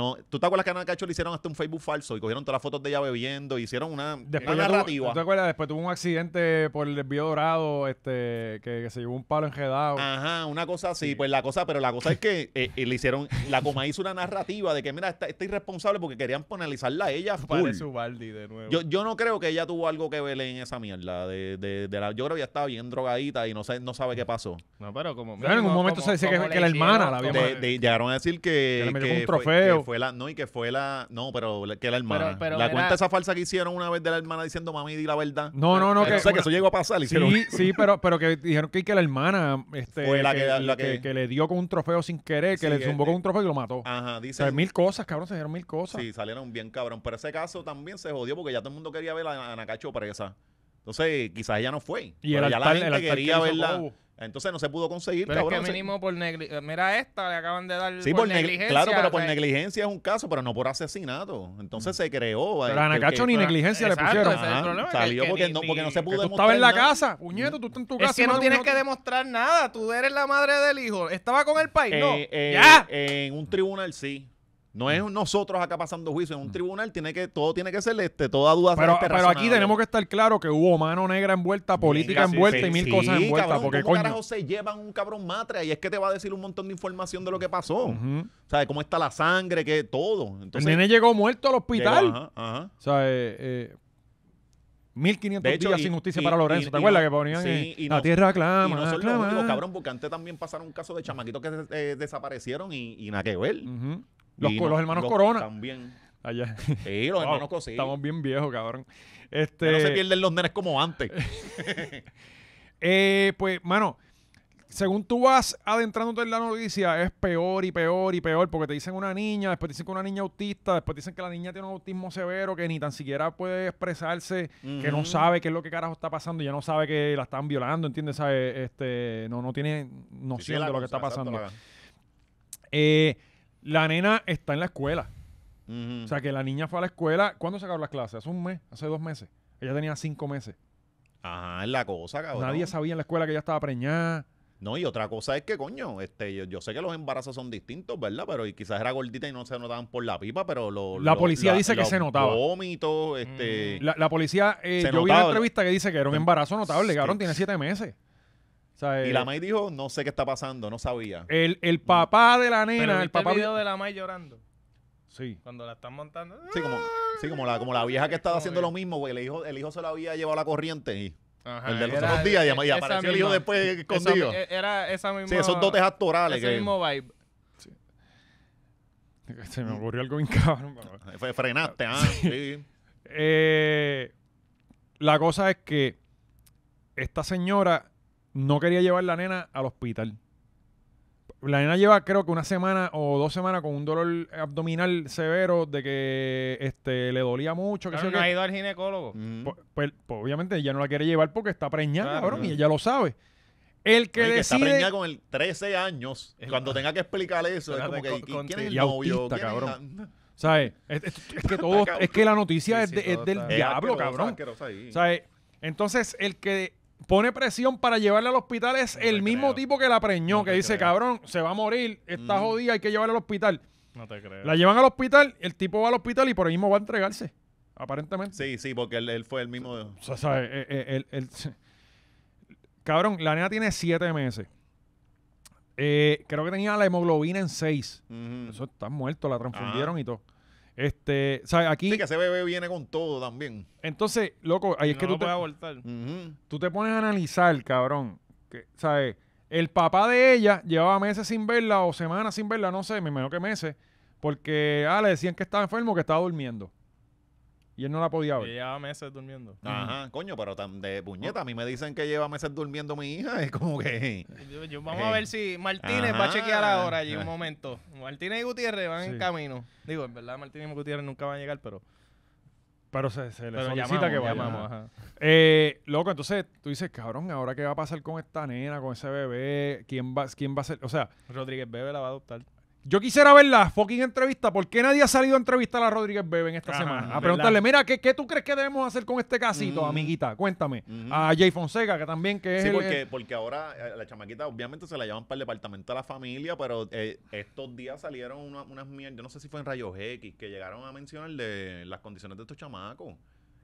O ¿tú te acuerdas que a Ana Cacho le hicieron hasta un Facebook falso y cogieron todas las fotos de ella bebiendo y hicieron una, narrativa? te acuerdas? Después tuvo un accidente por el desvío dorado este, que, se llevó un palo enredado. Ajá, una cosa así. Pues la cosa, pero la cosa es que eh, eh, le hicieron, la coma hizo una narrativa de que, mira, está, irresponsable porque querían penalizarla a ella. Yo, no creo que ella tuvo algo que ver en esa mierda. De, de, de yo creo que ya estaba bien drogadita y no, sé, no sabe qué pasó. No, pero como... en un momento se dice que, la hermana la había... De, llegaron a decir que... Que le metió un trofeo fue la, no, y que fue la. No, pero que la hermana. la cuenta esa falsa que hicieron una vez de la hermana diciendo mami, di la verdad. No, no, no. que, eso llegó a pasar. Sí, sí, pero, pero que dijeron que, que la hermana. Este, fue la que, le dio con un trofeo sin querer, que le eh, zumbó con eh, un trofeo y lo mató. Ajá, dice. mil cosas, cabrón, se dieron mil cosas. Sí, salieron bien, cabrón. Pero ese caso también se jodió porque ya todo el mundo quería ver a, Anacacho presa. Entonces, quizás ella no fue. Y el ya la gente quería verla. Entonces no se pudo conseguir. Pero es que mínimo por negligencia. Eh, mira esta, le acaban de dar. Sí, por, negligencia. Claro, pero por negligencia es un caso, pero no por asesinato. Entonces mm. se creó. Pero a Nacacho ni negligencia le pusieron. salió porque, no, porque no se pudo demostrar. Estaba en la casa, puñeto, tú estás en tu casa. Es que no tienes que demostrar nada. Tú eres la madre del hijo. Estaba con el país, ¿no? Eh, eh, ya. en un tribunal sí. No es mm. nosotros acá pasando juicio, en un mm. tribunal tiene que todo tiene que ser este, toda duda Pero, este, pero aquí tenemos que estar claro que hubo mano negra envuelta, política envuelta y mil cosas envueltas. porque ¿cómo coño? se llevan un cabrón matre y es que te va a decir un montón de información de lo que pasó? O sea, cómo está la sangre, que todo. el nene llegó muerto al hospital. O sea, 1500 eh, eh, días sin justicia para Lorenzo. ¿Te acuerdas que ponían sí, la no, tierra clama? Y no cabrón, porque antes también pasaron un caso de chamaquitos que eh, desaparecieron y, nada que ver. Los, los hermanos Corona. También. Allá. Sí, los hermanos Corona. Estamos bien viejos, cabrón. Este... no se pierden los nenes como antes. <laughs> Eh, pues, mano, según tú vas adentrándote en la noticia, es peor y peor y peor, porque te dicen una niña, después dicen que una niña autista, después dicen que la niña tiene un autismo severo, que ni tan siquiera puede expresarse, que no sabe qué es lo que carajo está pasando, ya no sabe que la están violando, ¿entiendes? Este, no, no tiene noción de lo que está pasando. Eh, la nena está en la escuela. O sea, que la niña fue a la escuela. ¿Cuándo se las clases? Hace un mes, hace dos meses. Ella tenía cinco meses. Ajá, es la cosa, cabrón. Nadie sabía en la escuela que ella estaba preñada. No, y otra cosa es que, coño, este, yo, sé que los embarazos son distintos, ¿verdad? Pero y quizás era gordita y no se notaban por la pipa, pero lo, La policía dice que se notaba. Vómitos, este. Mm. La, policía, eh, yo vi una entrevista que dice que era un pues, embarazo notable, cabrón, tiene siete meses y la May dijo, no sé qué está pasando, no sabía. El, el papá de la nena, el papá el video de la May llorando. Sí. Cuando la están montando. Sí, como, como, la, como la vieja que estaba haciendo lo mismo, güey. El hijo, el hijo se lo había llevado a la corriente y el de los otros días y, y apareció el hijo después escondido. era esa misma. Sí, esos dotes actorales. Ese mismo vibe. <laughs> Se me ocurrió algo bien Fue, frenaste, ah. Sí. Eh, la cosa es que esta señora no quería llevar la nena al hospital. La nena lleva creo que una semana o dos semanas con un dolor abdominal severo de que este le dolía mucho. Que ha ido al ginecólogo. Mm. Pues, pues, pues, obviamente ella no la quiere llevar porque está preñada, cabrón, y mm. ella lo sabe. El que, está preñada con el 13 años. Cuando tenga que explicarle eso, es como que, ¿quién es el novio? cabrón. ¿Sabes? Es, que todo, es que la noticia es, es, del diablo, cabrón. ¿Sabes? Entonces, el que pone presión para llevarla al hospital es el mismo tipo que la preñó, que dice, cabrón, se va a morir, está mm. jodida, hay que llevarla al hospital. No te creo. La llevan al hospital, el tipo va al hospital y por ahí mismo va a entregarse, aparentemente. Sí, sí, porque él, fue el mismo... O eh, eh, eh, cabrón, la nena tiene siete meses. Eh, creo que tenía la hemoglobina en 6. Eso está muerto, la transfundieron ah. y todo. Este, ¿sabes? Aquí. Sí, que ese bebé viene con todo también. Entonces, loco, ahí es que tú, te, tú te pones a analizar, cabrón. Que, ¿Sabes? El papá de ella llevaba meses sin verla o semanas sin verla, no sé, me imagino que meses, porque ah, le decían que estaba enfermo, que estaba durmiendo. Y él no la podía ver. lleva meses durmiendo. Ajá, mm. coño, pero tan de puñeta. A mí me dicen que lleva meses durmiendo mi hija. <laughs> Es como que. vamos a eh, ver si Martínez va a chequear ahora allí un <laughs> momento. Martínez y Gutiérrez van en camino. Digo, en verdad, Martínez y Gutiérrez nunca van a llegar, pero. Pero se, le solicita que vayamos. Eh, loco, entonces tú dices, cabrón, ¿ahora qué va a pasar con esta nena, con ese bebé? ¿Quién va, quién va a ser? O sea. Rodríguez Bebe la va a adoptar. Yo quisiera ver la fucking entrevista. ¿Por qué nadie ha salido a entrevistar a Rodríguez en esta semana? A preguntarle, mira, ¿qué, ¿qué, tú crees que debemos hacer con este casito, amiguita? Cuéntame. A Jay Fonseca, que también que Sí, porque, porque ahora eh, la chamaquita obviamente se la llevan para el departamento de la familia, pero eh, estos días salieron unas mierdas, yo no sé si fue en Rayos X, que llegaron a mencionar de las condiciones de estos chamacos.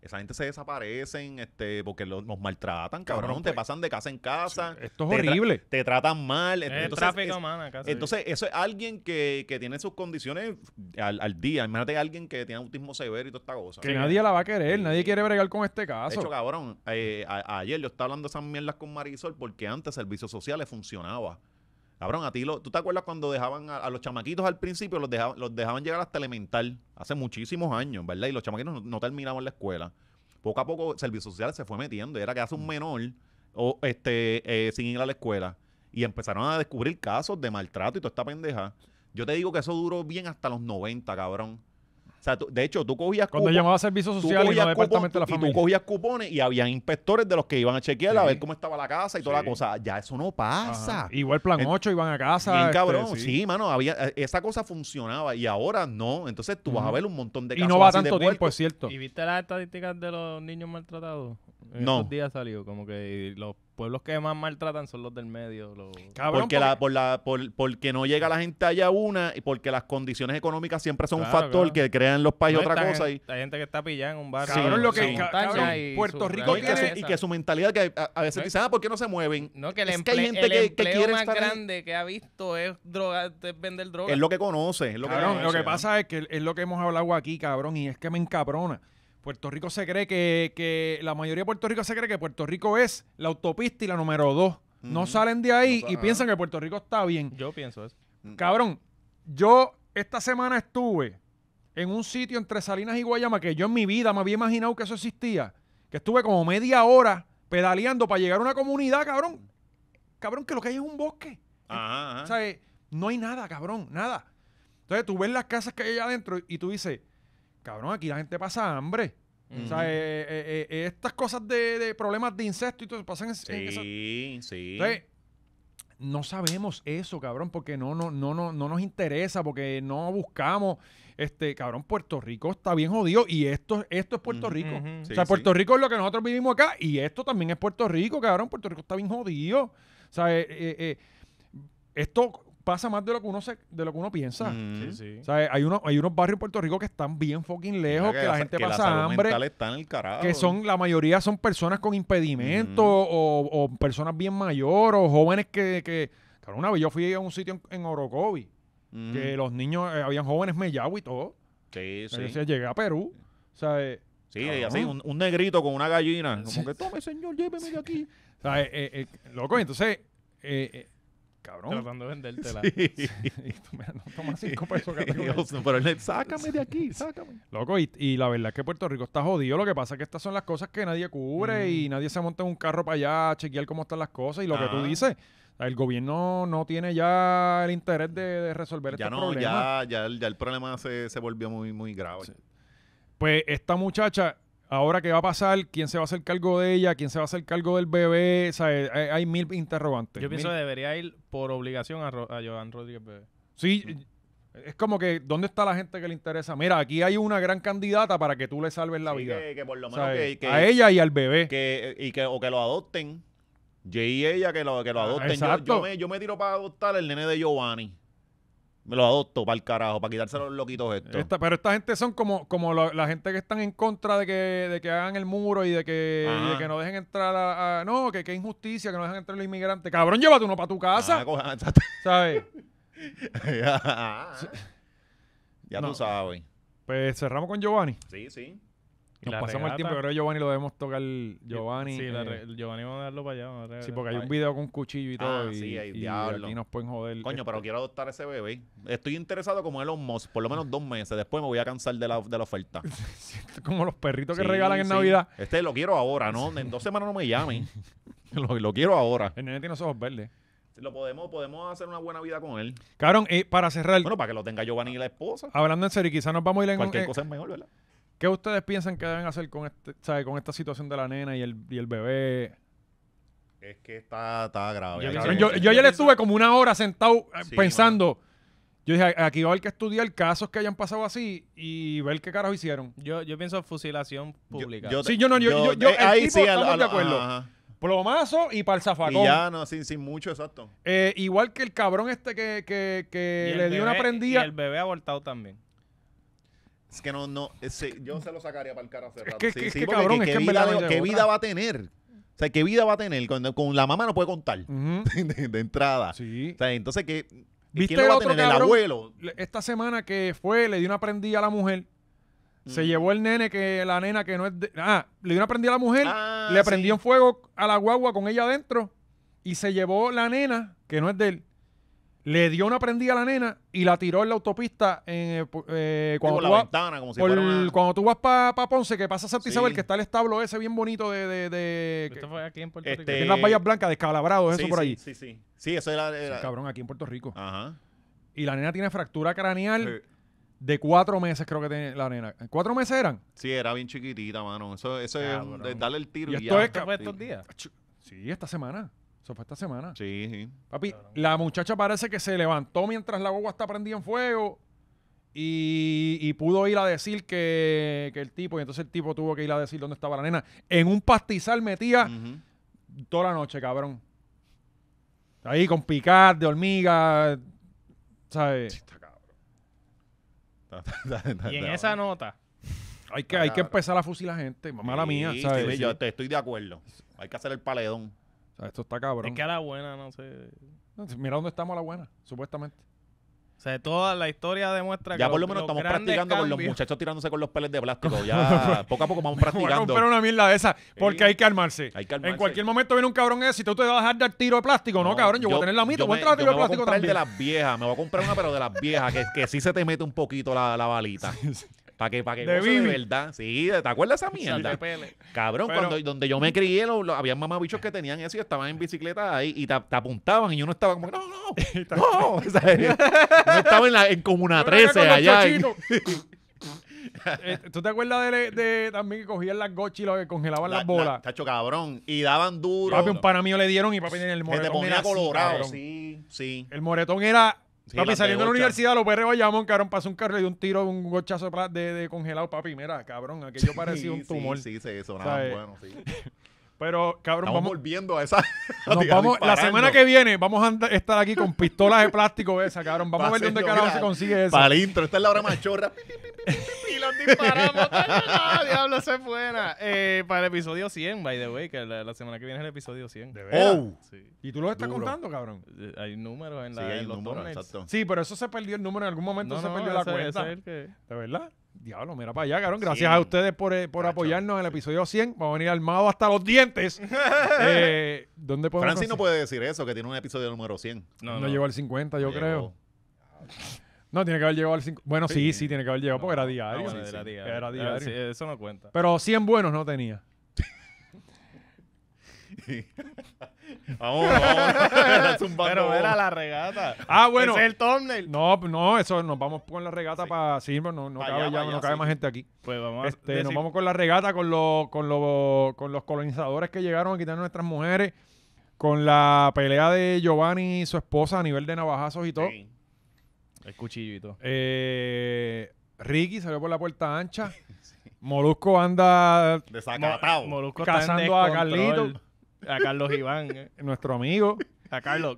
Esa gente se desaparecen este, porque los, maltratan, cabrón. te pues, pasan de casa en casa. esto es horrible. te tratan mal. Eh, es entonces, Entonces, eso es alguien que, que tiene sus condiciones al, al día. Imagínate alguien que tiene autismo severo y toda esta cosa. Que nadie la va a querer. Nadie quiere bregar con este caso. De hecho, cabrón, eh, ayer yo estaba hablando de esas mierdas con Marisol porque antes servicios sociales funcionaba. Cabrón, a ti, lo, ¿tú te acuerdas cuando dejaban a, los chamaquitos al principio, los dejaban, los dejaban llegar hasta elemental, hace muchísimos años, ¿verdad? Y los chamaquitos no, terminaban la escuela. Poco a poco, el Servicio Social se fue metiendo. Era que hace un mm. menor o, este, eh, sin ir a la escuela. Y empezaron a descubrir casos de maltrato y toda esta pendeja. Yo te digo que eso duró bien hasta los 90, cabrón de hecho, tú cogías Cuando llamaba a servicios sociales y la familia. tú cogías cupones y había inspectores de los que iban a chequear a ver cómo estaba la casa y toda la cosa. Ya eso no pasa. Igual plan 8 iban a casa. Este, cabrón, sí. mano, eh, esa cosa funcionaba y ahora no. Entonces tú vas a ver un montón de casos Y no va tanto tiempo, es cierto. ¿Y viste las estadísticas de los niños maltratados? En no. días salió como que los pueblos que más maltratan son los del medio. porque, La, por la, por, porque no llega la gente allá una y porque las condiciones económicas siempre son un factor que crean los países otra cosa. Hay gente que está pillada en un barrio. Cabrón, lo que Puerto Rico y que su mentalidad, que a, veces no, dicen, ah, ¿por qué no se mueven? No, que el, que hay gente el que, quiere más grande que ha visto es, vender droga. Es lo que conoce. Es lo, que, conoce, lo que pasa es que es lo que hemos hablado aquí, cabrón, y es que me encabrona. Puerto Rico se cree que, la mayoría de Puerto Rico se cree que Puerto Rico es la autopista y la número dos. No salen de ahí y piensan que Puerto Rico está bien. Yo pienso eso. Mm. Cabrón, yo esta semana estuve en un sitio entre Salinas y Guayama que yo en mi vida me había imaginado que eso existía. Que estuve como media hora pedaleando para llegar a una comunidad, cabrón. Cabrón, que lo que hay es un bosque. ajá. O sea, eh, no hay nada, cabrón, nada. Entonces tú ves las casas que hay allá adentro y tú dices, cabrón, aquí la gente pasa hambre. O sea, eh, eh, eh, estas cosas de, problemas de incesto y todo eso pasan en, sí, esa... sí. no sabemos eso, cabrón, porque no, no, no, no, nos interesa, porque no buscamos. Este, cabrón, Puerto Rico está bien jodido y esto, esto es Puerto Rico. o sea, Puerto Rico es lo que nosotros vivimos acá y esto también es Puerto Rico, cabrón. Puerto Rico está bien jodido. O sea, esto pasa más de lo que uno de lo que uno piensa. Mm. Sí, sí. O sea, hay unos, hay unos barrios en Puerto Rico que están bien fucking lejos, que, la gente que pasa la salud hambre. Mental está en el carajo. Que son, la mayoría son personas con impedimentos, mm. o, personas bien mayores, o jóvenes que, que claro, una vez yo fui a un sitio en, en Orocovi, que mm. los niños, eh, habían jóvenes mellagüe y todo. Sí, sí. Entonces, llegué a Perú. O eh, Sí, así, un, negrito con una gallina. Como que tome, señor, lléveme de aquí. O sea, eh, loco, entonces, eh, cabrón. Tratando de vendértela. <laughs> <laughs> y no toma cinco pesos que <laughs> sácame de aquí, sácame. Loco, y, la verdad es que Puerto Rico está jodido. Lo que pasa es que estas son las cosas que nadie cubre y mm. nadie se monta en un carro para allá a chequear cómo están las cosas. Y lo que tú ah. dices, el gobierno no tiene ya el interés de, resolver ya este no, problema. Ya no, ya, el problema se, volvió muy, muy grave. Pues esta muchacha Ahora, ¿qué va a pasar? ¿Quién se va a hacer cargo de ella? ¿Quién se va a hacer cargo del bebé? Eh, hay, mil interrogantes. Yo pienso que debería ir por obligación a, Joan Rodríguez Sí, eh, es como que, ¿dónde está la gente que le interesa? Mira, aquí hay una gran candidata para que tú le salves la vida. a ella y al bebé. Que, y que, o que lo adopten. Jay y ella que lo, que lo ah, adopten. Yo, me, yo me tiro para adoptar el nene de Giovanni me lo adopto para el carajo, para quitarse los loquitos estos. pero esta gente son como, como la, gente que están en contra de que, de que hagan el muro y de que, no dejen entrar a, no, que, que injusticia, que no dejen entrar los inmigrantes. Cabrón, llévate uno para tu casa. Ah, <laughs> ¿Sabes? <laughs> ya, tú sabes. Pues cerramos con Giovanni. Sí, sí. Nos pasamos el tiempo, pero creo que Giovanni lo debemos tocar. Giovanni. Sí, eh, Giovanni vamos a darlo para allá. sí, porque hay un video con un cuchillo y ah, todo. y, sí, hay, diablo. nos pueden joder. Coño, pero este, quiero adoptar ese bebé. Estoy interesado como Elon Musk, por lo menos dos meses. Después me voy a cansar de la, de la oferta. <laughs> como los perritos que regalan en Navidad. Este lo quiero ahora, ¿no? En dos semanas no me llamen. <laughs> lo, quiero ahora. El nene tiene los ojos verdes lo podemos, podemos hacer una buena vida con él. Cabrón, y eh, para cerrar. Bueno, para que lo tenga Giovanni y la esposa. Hablando en serio, quizás nos vamos a ir en Cualquier eh, cosa es mejor, ¿verdad? ¿Qué ustedes piensan que deben hacer con este, con esta situación de la nena y el, bebé? Es que está, grave. Yo, ya le estuve como una hora sentado eh, pensando. Yo dije, aquí va a haber que estudiar casos que hayan pasado así y ver qué carajo hicieron. Yo, yo pienso fusilación pública. sí, yo no, yo, yo, ahí sí, de acuerdo. Plomazo y para el zafacón. ya, no, sin, mucho, exacto. Eh, igual que el cabrón este que, le dio una prendida. Y el bebé abortado también. Es que no, no, eh, yo se lo sacaría para el cara que, ¿qué, vida, va a tener? O sea, ¿qué vida va a tener? Con, la mamá no puede contar <laughs> de, entrada. entonces, ¿qué, ¿Viste va a tener? el abuelo. Esta semana que fue, le dio una prendida a la mujer. Se mm. llevó el nene que la nena que no es de, Ah, le dio una prendida a la mujer, ah, le prendió un fuego a la guagua con ella adentro y se llevó la nena que no es de él le dio una prendida a la nena y la tiró en la autopista en, eh, eh, cuando, tú la vas, ventana, como cuando tú vas para Ponce, que pasa a Santa que está el establo ese bien bonito de... de, de ¿Esto fue aquí en Puerto este Rico? En las vallas Blancas, descalabrados, eso por allí. Sí, sí, sí. Sí, eso era... era... Cabrón, aquí en Puerto Rico. Ajá. Y la nena tiene fractura craneal de cuatro meses, creo que tiene la nena. ¿Cuatro meses eran? Sí, era bien chiquitita, mano. Eso, eso es darle el tiro y, ya. ¿Esto fue estos días? Sí, esta semana. Eso fue esta semana. Sí, sí. Papi, la muchacha parece que se levantó mientras la guagua está prendida en fuego y, pudo ir a decir que, el tipo, y entonces el tipo tuvo que ir a decir dónde estaba la nena. En un pastizal metía toda la noche, cabrón. Ahí con picar de hormiga, ¿sabes? cabrón. y en esa nota... Hay que, hay que empezar a fusilar gente, mala mía. ¿sabes? Sí, yo te estoy de acuerdo. Hay que hacer el paledón. O sea, esto está cabrón. Es que a la buena, no sé. Mira dónde estamos a la buena, supuestamente. O sea, toda la historia demuestra que. Ya por lo menos estamos practicando con los muchachos tirándose con los peles de plástico. <laughs> Ya poco a poco vamos practicando. <laughs> Voy a una mierda de esa, porque hay, que armarse. hay que armarse. En cualquier momento viene un cabrón ese y tú te vas a dejar dar tiro de plástico. No, cabrón, yo, voy a tener la mitad. voy a entrar tiro de plástico voy a comprar de las viejas, me voy a comprar una, pero de las viejas, que, que sí se te mete un poquito la, la balita. <laughs> sí. Para que, para que de, verdad. Sí, ¿te acuerdas esa mierda? Cabrón, cuando donde yo me crié, lo, había mamabichos que tenían eso y estaban en bicicleta ahí y te, apuntaban y yo no estaba como, no, no, <laughs> no. <laughs> no yo estaba en, la, en Comuna 13 allá. <laughs> Eh, ¿Tú te acuerdas de, de, también que cogían las gochis y lo que congelaban las bolas? Tacho, cabrón. Y daban duro. Papi, un pana mío le dieron y papi tenía el moretón. era te colorado. sí, sí. El moretón era papi, saliendo de la universidad, los perros Bayamón, cabrón, pasó un carro y dio un tiro, un gochazo de, de, congelado, papi. Mira, cabrón, aquello parecía un tumor. Sí, sí, se sonaba bueno, sí. <laughs> Pero, cabrón, vamos volviendo a esa. <laughs> <laughs> la semana que viene vamos a estar aquí con pistolas de plástico esa, cabrón. Vamos a ver dónde carajo se consigue eso. Para el intro, esta es la hora chorra <laughs> y los disparamos. <laughs> diablo, se fuera buena. Eh, para el episodio 100, by the way, que la, semana que viene es el episodio 100. ¿De verdad? Oh. Sí. ¿Y tú lo estás contando, cabrón? Eh, hay números en, la, sí, Sí, pero eso se perdió el número en algún momento, se perdió la cuenta. ¿De verdad? Diablo, mira para allá, cabrón. Gracias a ustedes por, eh, por apoyarnos en el episodio 100. Vamos a venir armados hasta los dientes. <laughs> ¿dónde podemos Francis no puede decir eso, que tiene un episodio número 100. No, no llegó al 50, yo creo. No, tiene que haber llegado al 5. Bueno, sí, sí, tiene que haber llegado porque era diario. era, ah, diario. era eso no cuenta. Pero 100 buenos no tenía. <laughs> vamos, vamos. <laughs> Pero era la regata. Ah, bueno. es el thumbnail. No, no, eso nos vamos con la regata para. Sí, no, no cabe, ya, no cabe más gente aquí. Pues vamos a este, decir... Nos vamos con la regata con, los con, los con los colonizadores que llegaron a quitar a nuestras mujeres. Con la pelea de Giovanni y su esposa a nivel de navajazos y todo. Sí. El cuchillo y todo. Eh, Ricky salió por la puerta ancha. <laughs> Molusco anda desacatado. Molusco cazando a Carlito. A Carlos Iván, eh. <laughs> nuestro amigo. A Carlos.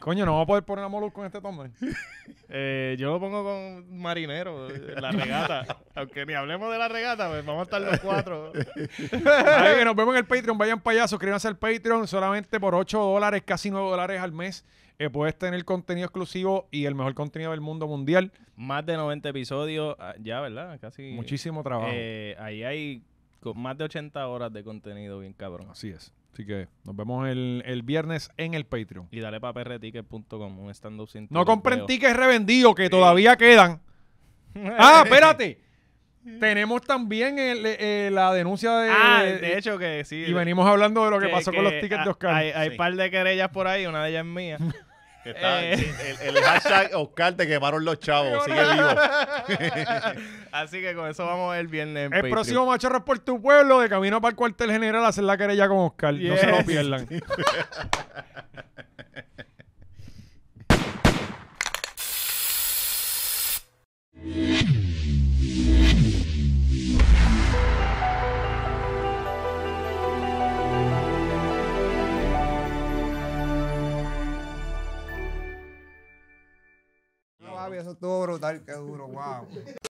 Coño, no vamos a poder poner a Molusco en este toma. Eh, yo lo pongo con Marinero, la regata. <laughs> Aunque ni hablemos de la regata, pues vamos a estar los cuatro. nos vemos en el Patreon. Vayan payasos, suscríbanse al Patreon solamente por 8 dólares, casi 9 dólares al mes. Eh, puedes tener contenido exclusivo y el mejor contenido del mundo mundial. Más de 90 episodios, ah, ya, ¿verdad? Casi. Muchísimo trabajo. Eh, ahí hay más de 80 horas de contenido, bien cabrón. Así es. Así que nos vemos el, viernes en el Patreon. Y dale para prticket.com, un stand-up No compren tickets revendidos que todavía quedan. <laughs> ¡Ah, espérate! Tenemos también eh, eh, la denuncia ah, de. de hecho que sí. Y venimos hablando de lo que, pasó con los tickets de Oscar. Hay, hay par de querellas por ahí, una de ellas es mía. <laughs> Eh. el, hashtag Oscar te quemaron los chavos, sigue vivo. <laughs> Así que con eso vamos el viernes. el próximo Machorro por tu pueblo, de camino para el cuartel general a hacer la querella con Oscar. No se lo pierdan. <laughs> eso todo brutal, qué duro, wow.